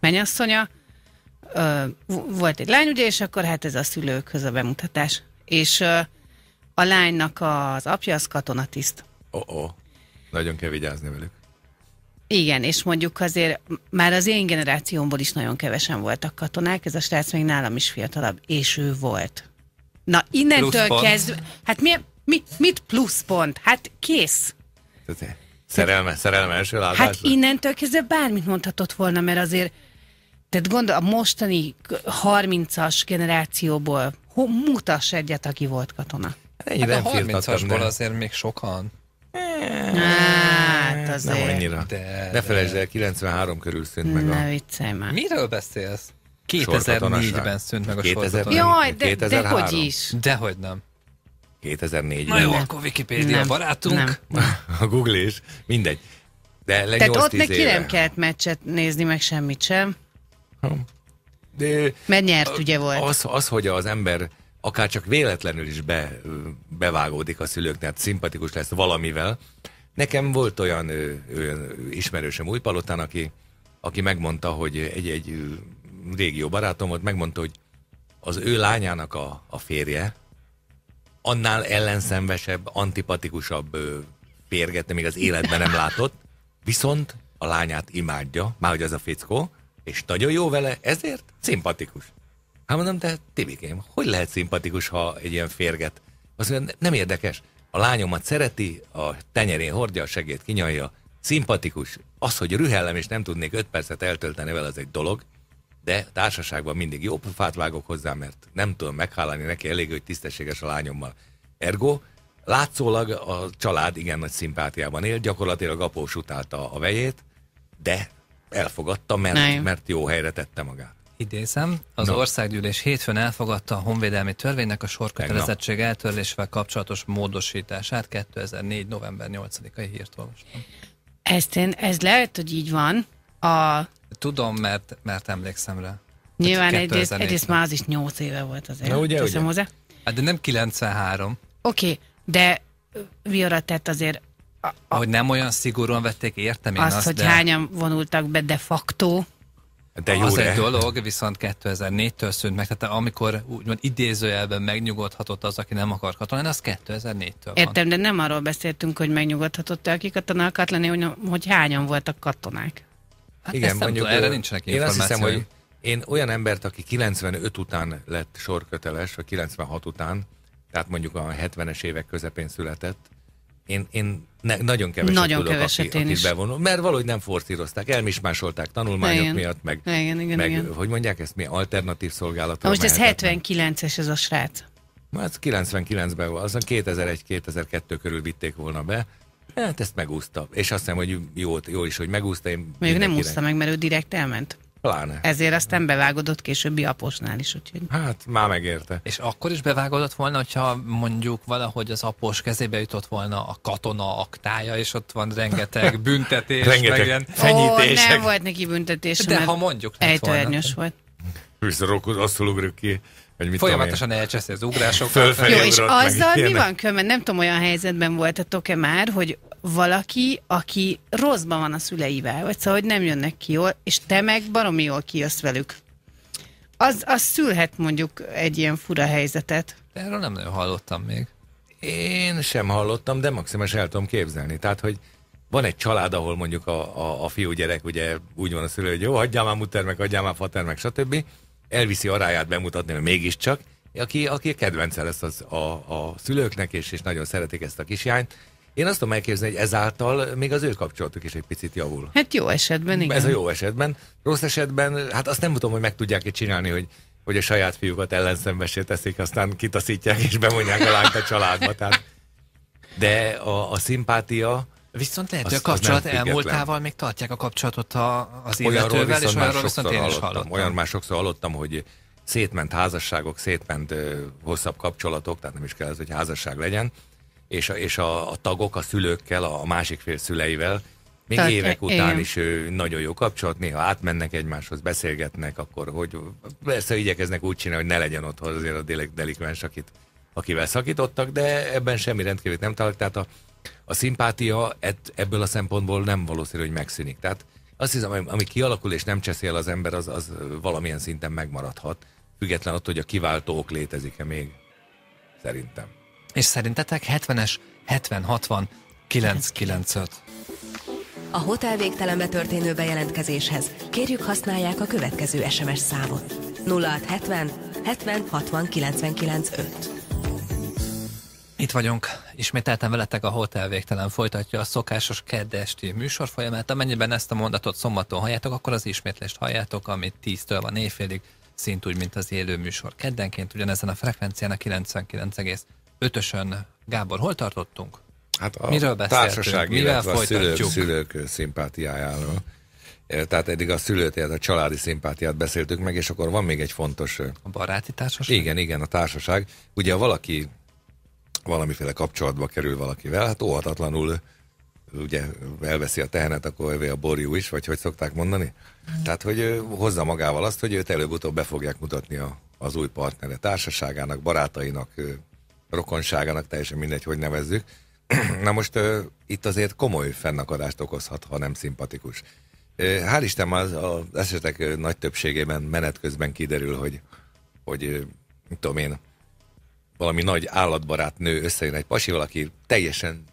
menyasszonya, ö, volt egy lány, ugye, és akkor hát ez a szülőkhöz a bemutatás. És ö, a lánynak az apja az katonatiszt. Oh, oh. Nagyon kell vigyázni velük. Igen, és mondjuk azért már az én generációmból is nagyon kevesen voltak katonák, ez a srác még nálam is fiatalabb, és ő volt. Na, innentől kezdve, hát mi, mi, mit pont? Hát kész. szerelme, szerelme első látásra. Hát innentől kezdve bármit mondhatott volna, mert azért, tehát gondol, a mostani 30-as generációból mutass egyet, aki volt katona. hát, hát a 30-asból azért még sokan. Hát azért. Nem annyira. De, ne felejtsd el, 93 körül szűnt meg a... Ne már. Miről beszélsz? 2004-ben szűnt meg a 2000... Jaj, de, 2003. de hogy is. Dehogy nem. 2004-ben. Na jó, akkor Wikipedia nem, barátunk. Nem. A Google is. Mindegy. De Tehát ott neki éve. nem kellett meccset nézni, meg semmit sem. De, Mert nyert, ugye volt. Az, az, hogy az ember akár csak véletlenül is be, bevágódik a szülőknek, szimpatikus lesz valamivel. Nekem volt olyan ö, ö, ismerősöm Újpalotán, aki, aki megmondta, hogy egy, egy régi jó barátom volt, megmondta, hogy az ő lányának a, a férje annál ellenszenvesebb, antipatikusabb férget még az életben nem látott, viszont a lányát imádja, már hogy az a fickó, és nagyon jó vele, ezért szimpatikus. Hát mondom, de Tibikém, hogy lehet szimpatikus, ha egy ilyen férget? Azt mondja, nem érdekes. A lányomat szereti, a tenyerén hordja, a segét kinyalja. Szimpatikus. Az, hogy rühellem és nem tudnék öt percet eltölteni vele, az egy dolog. De társaságban mindig jó pofát vágok hozzá, mert nem tudom meghálálni neki elég, hogy tisztességes a lányommal. Ergo, látszólag a család igen nagy szimpátiában él, gyakorlatilag após utálta a vejét, de elfogadta, mert, mert jó helyre tette magát idézem, az no. országgyűlés hétfőn elfogadta a honvédelmi törvénynek a sorkötelezettség eltörlésével kapcsolatos módosítását 2004. november 8-ai hírt Ezt én, ez lehet, hogy így van. A... Tudom, mert, mert emlékszem rá. Nyilván egyrészt, egyrészt már az is 8 éve volt azért. Na ugye, ugye? Hozzá. Hát de nem 93. Oké, okay, de Viara tett azért a, a, hogy nem olyan szigorúan vették, értem én azt, azt hogy de... hányan vonultak be de facto, de jó az egy dolog, viszont 2004-től szűnt meg, tehát amikor úgymond idézőjelben megnyugodhatott az, aki nem akar katonálni, az 2004-től van. Értem, de nem arról beszéltünk, hogy megnyugodhatott-e, aki katonál akart lenni, hogy hányan voltak katonák. Hát Igen, mondjuk, tudom, erre nincsenek én azt hiszem, hogy én olyan embert, aki 95 után lett sorköteles, vagy 96 után, tehát mondjuk a 70-es évek közepén született, én, én ne, nagyon keveset nagyon tudok, keveset aki, én akit is. bevonul, mert valahogy nem forszírozták, elmismásolták tanulmányok igen. miatt, meg, igen, igen, meg igen. hogy mondják ezt, mi alternatív szolgálatra. Most ez 79-es ez a srác. Hát 99-ben volt, aztán 2001-2002 körül vitték volna be, hát ezt megúszta. És azt hiszem, hogy jó, jó is, hogy megúszta. Én nem úszta meg, mert ő direkt elment. Pláne. Ezért aztán bevágodott későbbi aposnál is. Úgyhogy... Hát, már megérte. És akkor is bevágodott volna, hogyha mondjuk valahogy az apos kezébe jutott volna a katona aktája, és ott van rengeteg büntetés, rengeteg meg ilyen fenyítések. Ó, nem volt neki büntetés. De ha mondjuk Ejtőernyős volt. Visszarokod, azt ki. Hogy mit Folyamatosan elcseszi az ugrások. Fölfelé Jó, és azzal mi van különben? Nem tudom, olyan helyzetben voltatok-e már, hogy valaki, aki rosszban van a szüleivel, vagy szóval, hogy nem jönnek ki jól, és te meg baromi jól kijössz velük. Az, az szülhet mondjuk egy ilyen fura helyzetet. Erről nem nagyon hallottam még. Én sem hallottam, de maximális el tudom képzelni. Tehát, hogy van egy család, ahol mondjuk a, a, a fiú gyerek ugye úgy van a szülő, hogy jó, hagyjál már mutter, meg hagyjál már fater, meg stb elviszi aráját bemutatni, mert mégiscsak, aki, aki a kedvence lesz az a, a szülőknek, és, és nagyon szeretik ezt a kisjányt. Én azt tudom elképzelni, hogy ezáltal még az ő kapcsolatuk is egy picit javul. Hát jó esetben, igen. Ez a jó esetben. Rossz esetben, hát azt nem tudom, hogy meg tudják-e csinálni, hogy, hogy a saját fiúkat ellenszembesé teszik, aztán kitaszítják és bemondják a lányt a családba. Tehát, de a, a szimpátia, Viszont lehet, hogy a kapcsolat elmúltával még tartják a kapcsolatot a, az illetővel, és olyanról viszont én is hallottam. Olyan már sokszor hallottam, hogy szétment házasságok, szétment ö, hosszabb kapcsolatok, tehát nem is kell ez, hogy házasság legyen, és a, és a, a tagok a szülőkkel, a, másik fél szüleivel, még tehát, évek e, után is ő, nagyon jó kapcsolat, néha átmennek egymáshoz, beszélgetnek, akkor hogy persze igyekeznek úgy csinálni, hogy ne legyen otthon azért a delikvens, akit, akivel szakítottak, de ebben semmi rendkívül nem találtak, tehát a a szimpátia et, ebből a szempontból nem valószínű, hogy megszűnik. Tehát azt hiszem, ami, kialakul és nem cseszél az ember, az, az valamilyen szinten megmaradhat, független attól, hogy a kiváltó ok létezik-e még, szerintem. És szerintetek 70-es, 70-60, 995 A hotel végtelenbe történő bejelentkezéshez kérjük használják a következő SMS számot. 0670 70 60 995. Itt vagyunk, ismételten veletek a Hotel Végtelen folytatja a szokásos kedd esti műsor folyamát. Amennyiben ezt a mondatot szombaton halljátok, akkor az ismétlést halljátok, amit 10-től van éjfélig, szintúgy, mint az élő műsor. Keddenként ugyanezen a frekvencián a 99,5-ösön. Gábor, hol tartottunk? Hát a Miről társaság, Mivel a szülők, szülők szimpátiájáról. Tehát eddig a szülőt, a családi szimpátiát beszéltük meg, és akkor van még egy fontos... A baráti társaság? Igen, igen, a társaság. Ugye valaki valamiféle kapcsolatba kerül valakivel, hát óhatatlanul ugye elveszi a tehenet, akkor övé a borjú is, vagy hogy szokták mondani? Tehát, hogy hozza magával azt, hogy őt előbb-utóbb be fogják mutatni a, az új partnere társaságának, barátainak, rokonságának, teljesen mindegy, hogy nevezzük. Na most itt azért komoly fennakadást okozhat, ha nem szimpatikus. Hál' Isten az, az esetek nagy többségében menet közben kiderül, hogy, hogy tudom én, valami nagy állatbarát nő összejön egy pasival, aki teljesen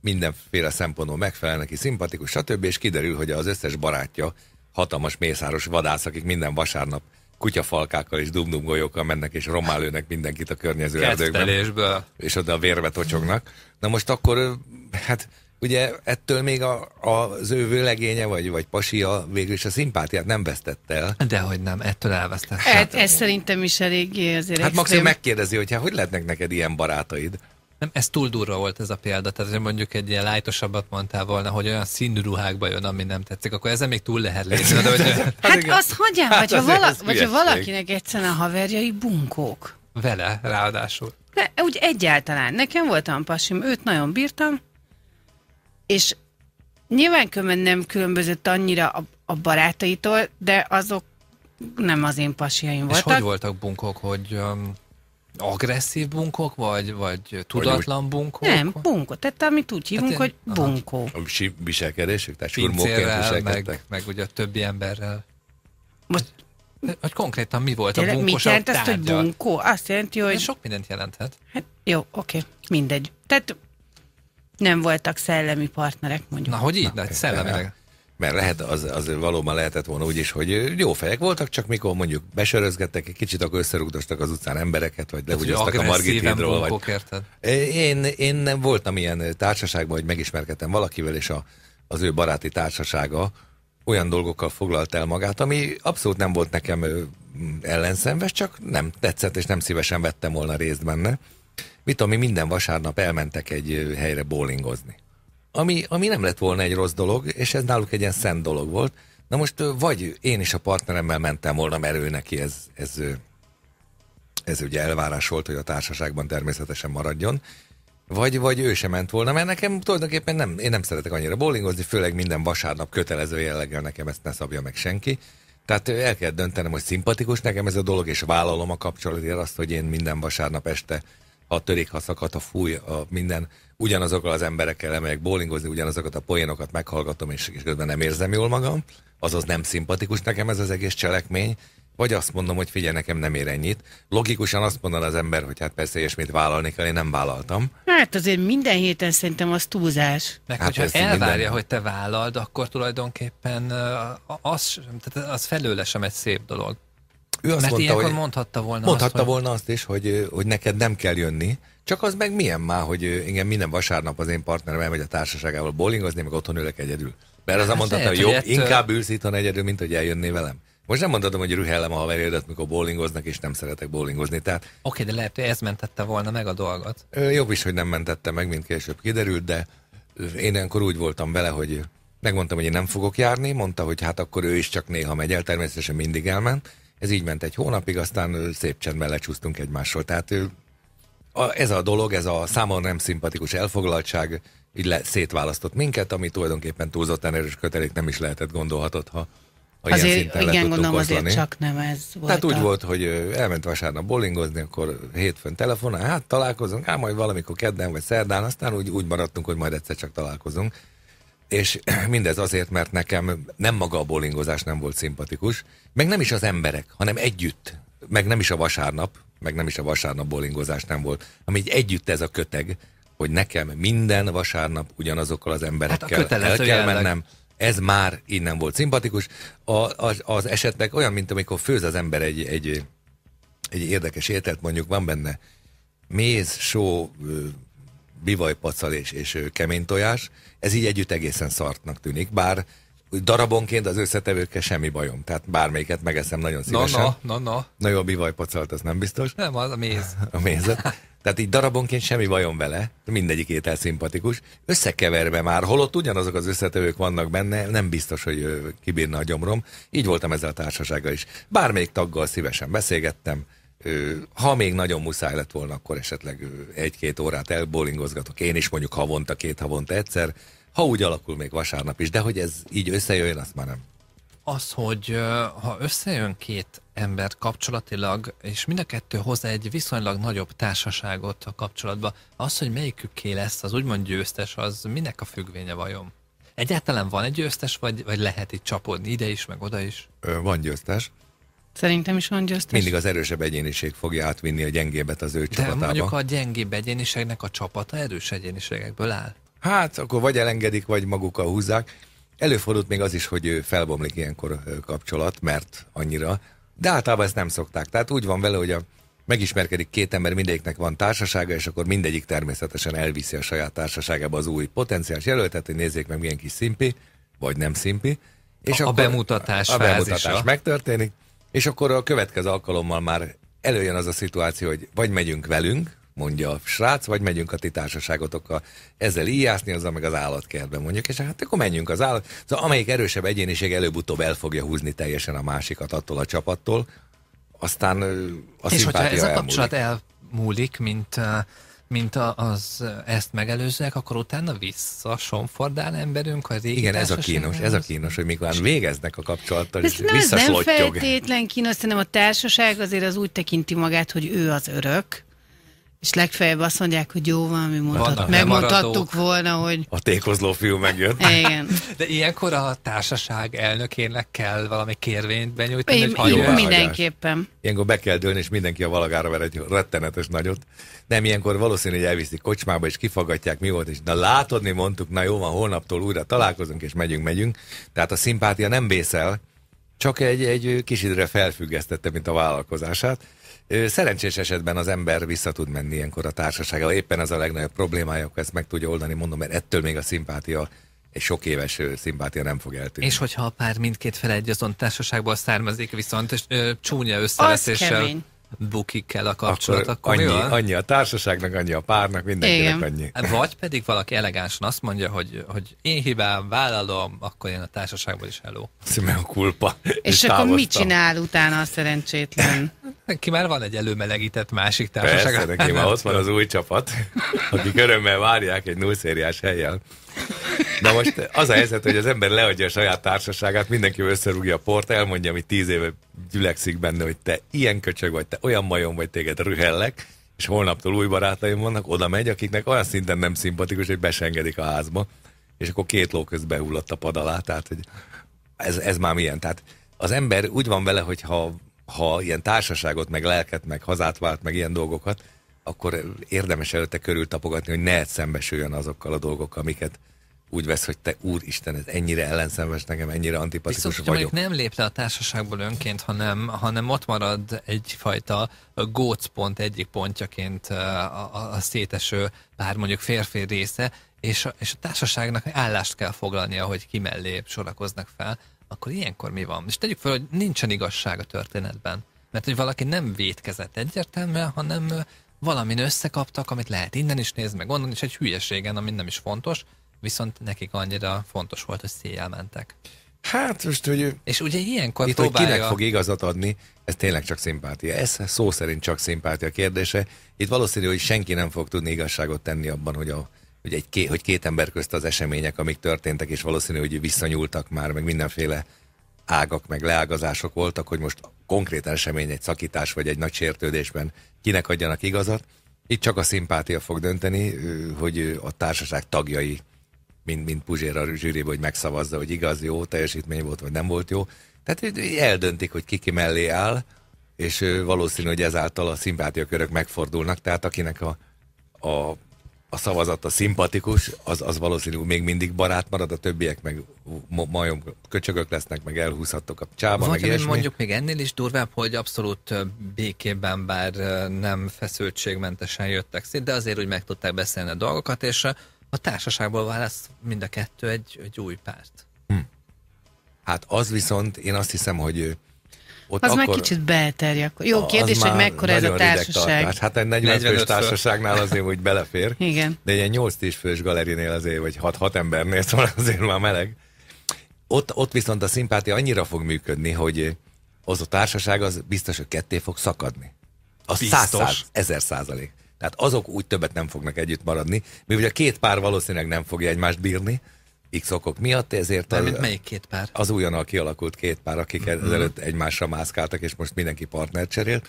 mindenféle szempontból megfelel neki, szimpatikus, stb. És kiderül, hogy az összes barátja hatalmas mészáros vadász, akik minden vasárnap kutyafalkákkal és dumdumgolyókkal mennek és romálőnek mindenkit a környező erdőkben. És oda a vérbe tocsognak. Na most akkor, hát ugye ettől még a, az ő vőlegénye, vagy, vagy pasia végül is a szimpátiát nem vesztette el. Dehogy nem, ettől elvesztette. Hát, hát, ez szerintem is eléggé azért. Hát Maxi megkérdezi, hogy hogy lehetnek neked ilyen barátaid. Nem, ez túl durva volt ez a példa, tehát mondjuk egy ilyen lájtosabbat mondtál volna, hogy olyan színű ruhákba jön, ami nem tetszik, akkor ezen még túl lehet lépni. hogy... hát, hát azt hát vagy, az ha vala, vagy ha valakinek egyszerűen a haverjai bunkók. Vele, ráadásul. De úgy egyáltalán. Nekem voltam pasim, őt nagyon bírtam, és nyilván különben nem különbözött annyira a, a barátaitól, de azok nem az én pasiaim voltak. És hogy voltak bunkok, hogy um, agresszív bunkok, vagy, vagy tudatlan bunkok? Nem, bunkok, tehát amit úgy hívunk, hát én, hogy bunkó. A viselkedésük, tehát surmóként viselkedtek. Meg, meg ugye a többi emberrel. Most hogy konkrétan mi volt Tényleg, a bunkosabb Mit jelent ezt, hogy bunkó? Azt jelenti, hogy... De sok mindent jelenthet. Hát, jó, oké, mindegy. Tehát nem voltak szellemi partnerek, mondjuk. Na, hogy így? Na, szellemileg. Mert lehet, az, az valóban lehetett volna úgy is, hogy jó fejek voltak, csak mikor mondjuk besörözgettek egy kicsit, akkor összerugdostak az utcán embereket, vagy lehúgyoztak a Margit hídról. Vagy... Én, én nem voltam ilyen társaságban, hogy megismerkedtem valakivel, és a, az ő baráti társasága olyan dolgokkal foglalt el magát, ami abszolút nem volt nekem ellenszenves, csak nem tetszett, és nem szívesen vettem volna részt benne mit tudom, mi minden vasárnap elmentek egy helyre bowlingozni. Ami, ami nem lett volna egy rossz dolog, és ez náluk egy ilyen szent dolog volt. Na most vagy én is a partneremmel mentem volna, mert ő neki ez, ez, ez, ugye elvárás volt, hogy a társaságban természetesen maradjon, vagy, vagy ő sem ment volna, mert nekem tulajdonképpen nem, én nem szeretek annyira bowlingozni, főleg minden vasárnap kötelező jelleggel nekem ezt ne szabja meg senki. Tehát el kell döntenem, hogy szimpatikus nekem ez a dolog, és vállalom a kapcsolatért azt, hogy én minden vasárnap este ha törik, ha szakad, ha fúj, a minden, ugyanazokkal az emberekkel emelyek bowlingozni, ugyanazokat a poénokat meghallgatom, és, és közben nem érzem jól magam, azaz nem szimpatikus nekem ez az egész cselekmény, vagy azt mondom, hogy figyelj, nekem nem ér ennyit. Logikusan azt mondaná az ember, hogy hát persze ilyesmit vállalni kell, én nem vállaltam. Hát azért minden héten szerintem az túlzás. Meg hát hogyha elvárja, minden... hogy te vállald, akkor tulajdonképpen az, tehát az felőle sem egy szép dolog. Ő azt Mert mondta, hogy, mondhatta volna mondhatta azt, volna azt is, hogy, hogy neked nem kell jönni, csak az meg milyen már, hogy igen, minden vasárnap az én partnerem elmegy a társaságával bowlingozni, meg otthon ülök egyedül. Mert az a hát mondhatta, hogy jobb, ettől... inkább ülsz itthon egyedül, mint hogy eljönné velem. Most nem mondhatom, hogy rühellem a haverjaidat, mikor bowlingoznak, és nem szeretek bowlingozni. Tehát... Oké, okay, de lehet, hogy ez mentette volna meg a dolgot. Jobb is, hogy nem mentette meg, mint később kiderült, de én akkor úgy voltam vele, hogy megmondtam, hogy én nem fogok járni, mondta, hogy hát akkor ő is csak néha megy el, természetesen mindig elment, ez így ment egy hónapig, aztán szép csendben lecsúsztunk egymásról. Tehát ő, a, ez a dolog, ez a számon nem szimpatikus elfoglaltság így le, szétválasztott minket, ami tulajdonképpen túlzott erős kötelék nem is lehetett gondolhatod, ha ha azért, ilyen igen, gondolom oszlani. azért csak nem ez volt. Tehát a... úgy volt, hogy elment vasárnap bowlingozni, akkor hétfőn telefonál, hát találkozunk, hát majd valamikor kedden vagy szerdán, aztán úgy, úgy maradtunk, hogy majd egyszer csak találkozunk. És mindez azért, mert nekem nem maga a bowlingozás nem volt szimpatikus, meg nem is az emberek, hanem együtt, meg nem is a vasárnap, meg nem is a vasárnap bowlingozás nem volt, ami együtt ez a köteg, hogy nekem minden vasárnap ugyanazokkal az emberekkel hát el kell mennem. Ez már így nem volt szimpatikus. A, az, az esetleg olyan, mint amikor főz az ember egy, egy, egy érdekes ételt, mondjuk van benne méz, só, bivajpacal és, és kemény tojás. Ez így együtt egészen szartnak tűnik, bár darabonként az összetevőkkel semmi bajom. Tehát bármelyiket megeszem nagyon szívesen. Na, na, na, na. Na jó, a bivajpacalt, az nem biztos. Nem, az a méz. A mézet. Tehát így darabonként semmi bajom vele, mindegyik étel szimpatikus. Összekeverve már, holott ugyanazok az összetevők vannak benne, nem biztos, hogy kibírna a gyomrom. Így voltam ezzel a társasággal is. Bármelyik taggal szívesen beszélgettem, ha még nagyon muszáj lett volna, akkor esetleg egy-két órát elbólingozgatok én is mondjuk havonta, két havonta egyszer, ha úgy alakul még vasárnap is, de hogy ez így összejöjjön, azt már nem. Az, hogy ha összejön két ember kapcsolatilag, és mind a kettő hoz egy viszonylag nagyobb társaságot a kapcsolatba, az, hogy melyiküké lesz az úgymond győztes, az minek a függvénye vajon? Egyáltalán van egy győztes, vagy, vagy lehet itt csapodni ide is, meg oda is? Van győztes. Szerintem is van győztes. Mindig az erősebb egyéniség fogja átvinni a gyengébbet az ő De csapatába. De mondjuk a gyengébb egyéniségnek a csapata erős egyéniségekből áll. Hát, akkor vagy elengedik, vagy magukkal húzzák. Előfordult még az is, hogy felbomlik ilyenkor kapcsolat, mert annyira. De általában ezt nem szokták. Tehát úgy van vele, hogy a, megismerkedik két ember, mindegyiknek van társasága, és akkor mindegyik természetesen elviszi a saját társaságába az új potenciális jelöltet, hogy nézzék meg milyen kis szimpi, vagy nem szimpi. És a, akkor a bemutatás A bemutatás fázisa. megtörténik, és akkor a következő alkalommal már előjön az a szituáció, hogy vagy megyünk velünk, mondja a srác, vagy megyünk a ti társaságotokkal ezzel íjászni, azzal meg az állatkertben mondjuk, és hát akkor menjünk az állat. Szóval amelyik erősebb egyéniség előbb-utóbb el fogja húzni teljesen a másikat attól a csapattól, aztán a És hogyha ez a kapcsolat elmúlik, elmúlik mint mint a, az ezt megelőzőek, akkor utána vissza sonfordál emberünk az régi Igen, ez a kínos, ez a kínos, hogy mikor végeznek a kapcsolattal, és visszaslotyog. Ez nem feltétlen kínos, hanem a társaság azért az úgy tekinti magát, hogy ő az örök, és legfeljebb azt mondják, hogy jó van, mi mondhat, megmondhattuk volna, hogy... A tékozló fiú megjött. Igen. De ilyenkor a társaság elnökének kell valami kérvényt benyújtani, Én, hogy jó, Mindenképpen. Ilyenkor be kell dőlni, és mindenki a valagára ver egy rettenetes nagyot. Nem, ilyenkor valószínűleg elviszik kocsmába, és kifagatják, mi volt, és na látod, mi mondtuk, na jó van, holnaptól újra találkozunk, és megyünk, megyünk. Tehát a szimpátia nem vészel, csak egy, egy kis időre felfüggesztette, mint a vállalkozását Szerencsés esetben az ember vissza tud menni ilyenkor a társasága, éppen ez a legnagyobb problémája, akkor ezt meg tudja oldani, mondom, mert ettől még a szimpátia egy sok éves szimpátia nem fog eltűnni. És hogyha a pár mindkét fele egy azon társaságból származik, viszont ö, csúnya összeveszéssel bukik kell a kapcsolat, akkor, akkor annyi, annyi a társaságnak, annyi a párnak, mindenkinek Igen. annyi. Hát vagy pedig valaki elegánsan azt mondja, hogy, hogy én hibám, vállalom, akkor én a társaságból is hello. a kulpa. És, és akkor mit csinál utána a szerencsétlen? Ki már van egy előmelegített másik társaság. Persze, neki már ott van az új csapat, akik örömmel várják egy nullszériás helyen. Na most az a helyzet, hogy az ember leadja a saját társaságát, mindenki összerúgja a port, elmondja, amit tíz éve gyülekszik benne, hogy te ilyen köcsög vagy, te olyan majom vagy, téged rühellek, és holnaptól új barátaim vannak, oda megy, akiknek olyan szinten nem szimpatikus, hogy besengedik a házba, és akkor két ló közben hullott a pad alá, tehát hogy ez, ez már milyen. Tehát az ember úgy van vele, hogy ha, ha ilyen társaságot, meg lelket, meg hazát vált, meg ilyen dolgokat, akkor érdemes előtte körül tapogatni, hogy ne szembesüljön azokkal a dolgokkal, amiket úgy vesz, hogy te úristen, ez ennyire ellenszenves nekem, ennyire antipatikus Viszont, vagyok. Viszont nem lép le a társaságból önként, hanem, hanem ott marad egyfajta gócpont egyik pontjaként a, a, a széteső pár mondjuk férfi része, és a, és a társaságnak állást kell foglalnia, hogy ki mellé sorakoznak fel, akkor ilyenkor mi van? És tegyük fel, hogy nincsen igazság a történetben. Mert hogy valaki nem vétkezett egyértelműen, hanem valamin összekaptak, amit lehet innen is nézni, meg onnan is egy hülyeségen, ami nem is fontos, viszont nekik annyira fontos volt, hogy széjjel mentek. Hát most, hogy... És ugye ilyenkor itt, próbálja... hogy kinek fog igazat adni, ez tényleg csak szimpátia. Ez szó szerint csak szimpátia kérdése. Itt valószínű, hogy senki nem fog tudni igazságot tenni abban, hogy a hogy, egy hogy két ember közt az események, amik történtek, és valószínű, hogy visszanyúltak már, meg mindenféle ágak, meg leágazások voltak, hogy most konkrét esemény, egy szakítás vagy egy nagy sértődésben kinek adjanak igazat. Itt csak a szimpátia fog dönteni, hogy a társaság tagjai, mint, mint Puzsér a zsűrébe, hogy megszavazza, hogy igaz, jó, teljesítmény volt, vagy nem volt jó. Tehát eldöntik, hogy ki ki mellé áll, és valószínű, hogy ezáltal a szimpátiakörök megfordulnak, tehát akinek a, a a szavazata szimpatikus, az, az valószínű még mindig barát marad, a többiek meg majom köcsögök lesznek, meg elhúzhattok a csába, Vagy meg mondjuk még ennél is durvább, hogy abszolút békében, bár nem feszültségmentesen jöttek szét, de azért úgy meg tudták beszélni a dolgokat, és a társaságból válasz mind a kettő egy, egy új párt. Hm. Hát az viszont, én azt hiszem, hogy ott az akkor, már kicsit belterje. Jó kérdés, hogy mekkora ez a társaság. Hát egy 40 fős társaságnál azért úgy belefér. Igen. De egy 8-10 fős galerinél azért, vagy 6-6 embernél, szóval azért már meleg. Ott, ott viszont a szimpátia annyira fog működni, hogy az a társaság az biztos, hogy ketté fog szakadni. A száz, ezer százalék. Tehát azok úgy többet nem fognak együtt maradni, mivel a két pár valószínűleg nem fogja egymást bírni, X okok miatt, ezért az, melyik két pár? az újonnal kialakult két pár, akik mm-hmm. ezelőtt egymásra mászkáltak, és most mindenki partner cserélt,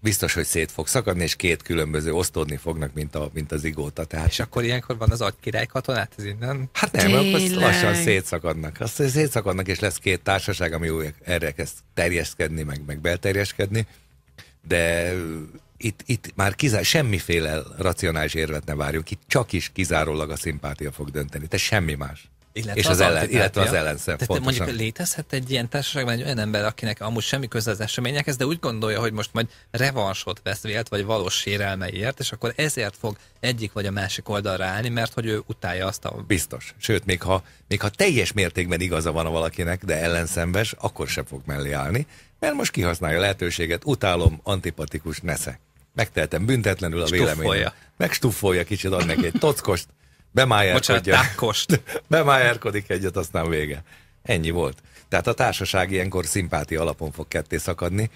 biztos, hogy szét fog szakadni, és két különböző osztódni fognak, mint, a, mint az igóta. Tehát... És akkor ilyenkor van az agykirály katonát, ez innen? Hát nem, akkor lassan szétszakadnak. Azt szétszakadnak, és lesz két társaság, ami új, erre kezd terjeszkedni, meg, meg belterjeszkedni. de itt, itt már kizár, semmiféle racionális érvet ne várjunk, itt csak is kizárólag a szimpátia fog dönteni, te semmi más. Illetve és az, az ellen, illetve az ellenszem. Tehát pontosan. mondjuk létezhet egy ilyen társaságban egy olyan ember, akinek amúgy semmi köze az eseményekhez, de úgy gondolja, hogy most majd revansot vesz vélt, vagy valós sérelmeiért, és akkor ezért fog egyik vagy a másik oldalra állni, mert hogy ő utálja azt a... Biztos. Sőt, még ha, még ha teljes mértékben igaza van a valakinek, de ellenszembes, akkor sem fog mellé állni, mert most kihasználja a lehetőséget, utálom, antipatikus, nesze. Megteltem büntetlenül a vélemény. Megstuffolja, kicsit, ad neki egy tockost, bemájárkodik. Bemájárkodik egyet, aztán vége. Ennyi volt. Tehát a társaság ilyenkor szimpáti alapon fog ketté szakadni,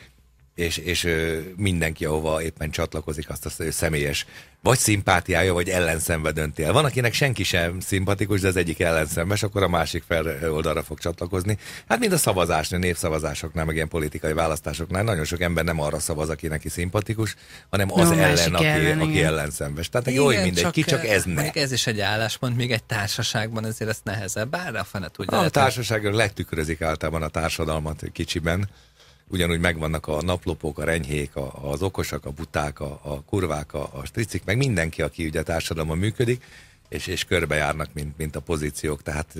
és, és mindenki, ahova éppen csatlakozik, azt a személyes vagy szimpátiája, vagy ellenszembe dönti el. Van, akinek senki sem szimpatikus, de az egyik ellenszembes, akkor a másik fel oldalra fog csatlakozni. Hát mind a szavazásnál, népszavazásoknál, meg ilyen politikai választásoknál nagyon sok ember nem arra szavaz, aki neki szimpatikus, hanem az no, ellen, aki, ellen, aki ellenszembes. Tehát igen, jó, hogy mindegy, csak, ki csak ez ne. Ez is egy álláspont, még egy társaságban ezért ez nehezebb, bár a fene tudja. A, a társaság legtükrözik általában a társadalmat kicsiben ugyanúgy megvannak a naplopok, a renyhék, a, az okosak, a buták, a, a kurvák, a, a stricik, meg mindenki, aki ugye a társadalomban működik, és, és körbejárnak, mint, mint a pozíciók, tehát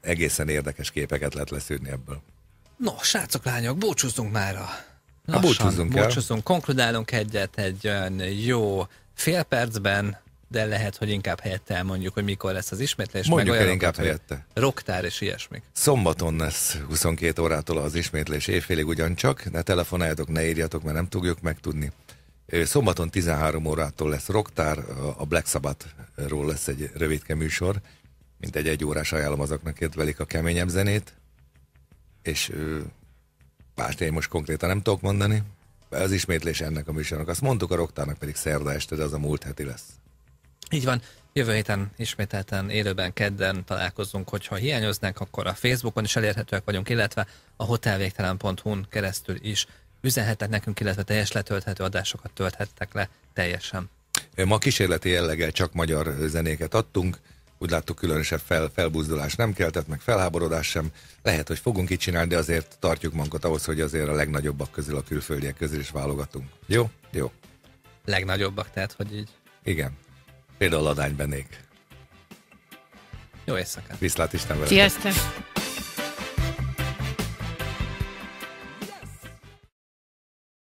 egészen érdekes képeket lehet leszűrni ebből. No, srácok, lányok, búcsúzzunk már a hát lassan, búcsúzzunk, búcsúzzunk konkludálunk egyet egy olyan jó fél percben, de lehet, hogy inkább helyette elmondjuk, hogy mikor lesz az ismétlés. Mondjuk meg el inkább helyette. Roktár és ilyesmik. Szombaton lesz 22 órától az ismétlés, évfélig ugyancsak. Ne telefonáljatok, ne írjatok, mert nem tudjuk megtudni. Szombaton 13 órától lesz roktár, a Black Sabbathról lesz egy rövidke műsor, mint egy egy órás ajánlom azoknak kedvelik a keményebb zenét, és pást én most konkrétan nem tudok mondani, az ismétlés ennek a műsornak. Azt mondtuk a roktárnak pedig szerda este, de az a múlt heti lesz. Így van, Jövő héten ismételten élőben kedden találkozunk, hogyha hiányoznak, akkor a Facebookon is elérhetőek vagyunk, illetve a hotelvégtelen.hu-n keresztül is üzenhetnek nekünk, illetve teljes letölthető adásokat tölthettek le teljesen. Ma kísérleti jelleggel csak magyar zenéket adtunk, úgy láttuk különösebb fel, felbuzdulás nem keltett, meg felháborodás sem. Lehet, hogy fogunk így csinálni, de azért tartjuk magunkat ahhoz, hogy azért a legnagyobbak közül, a külföldiek közül is válogatunk. Jó? Jó. Legnagyobbak, tehát, hogy így. Igen. Például adánybenék. Jó éjszakát! Viszlát Isten veled! Sziasztok!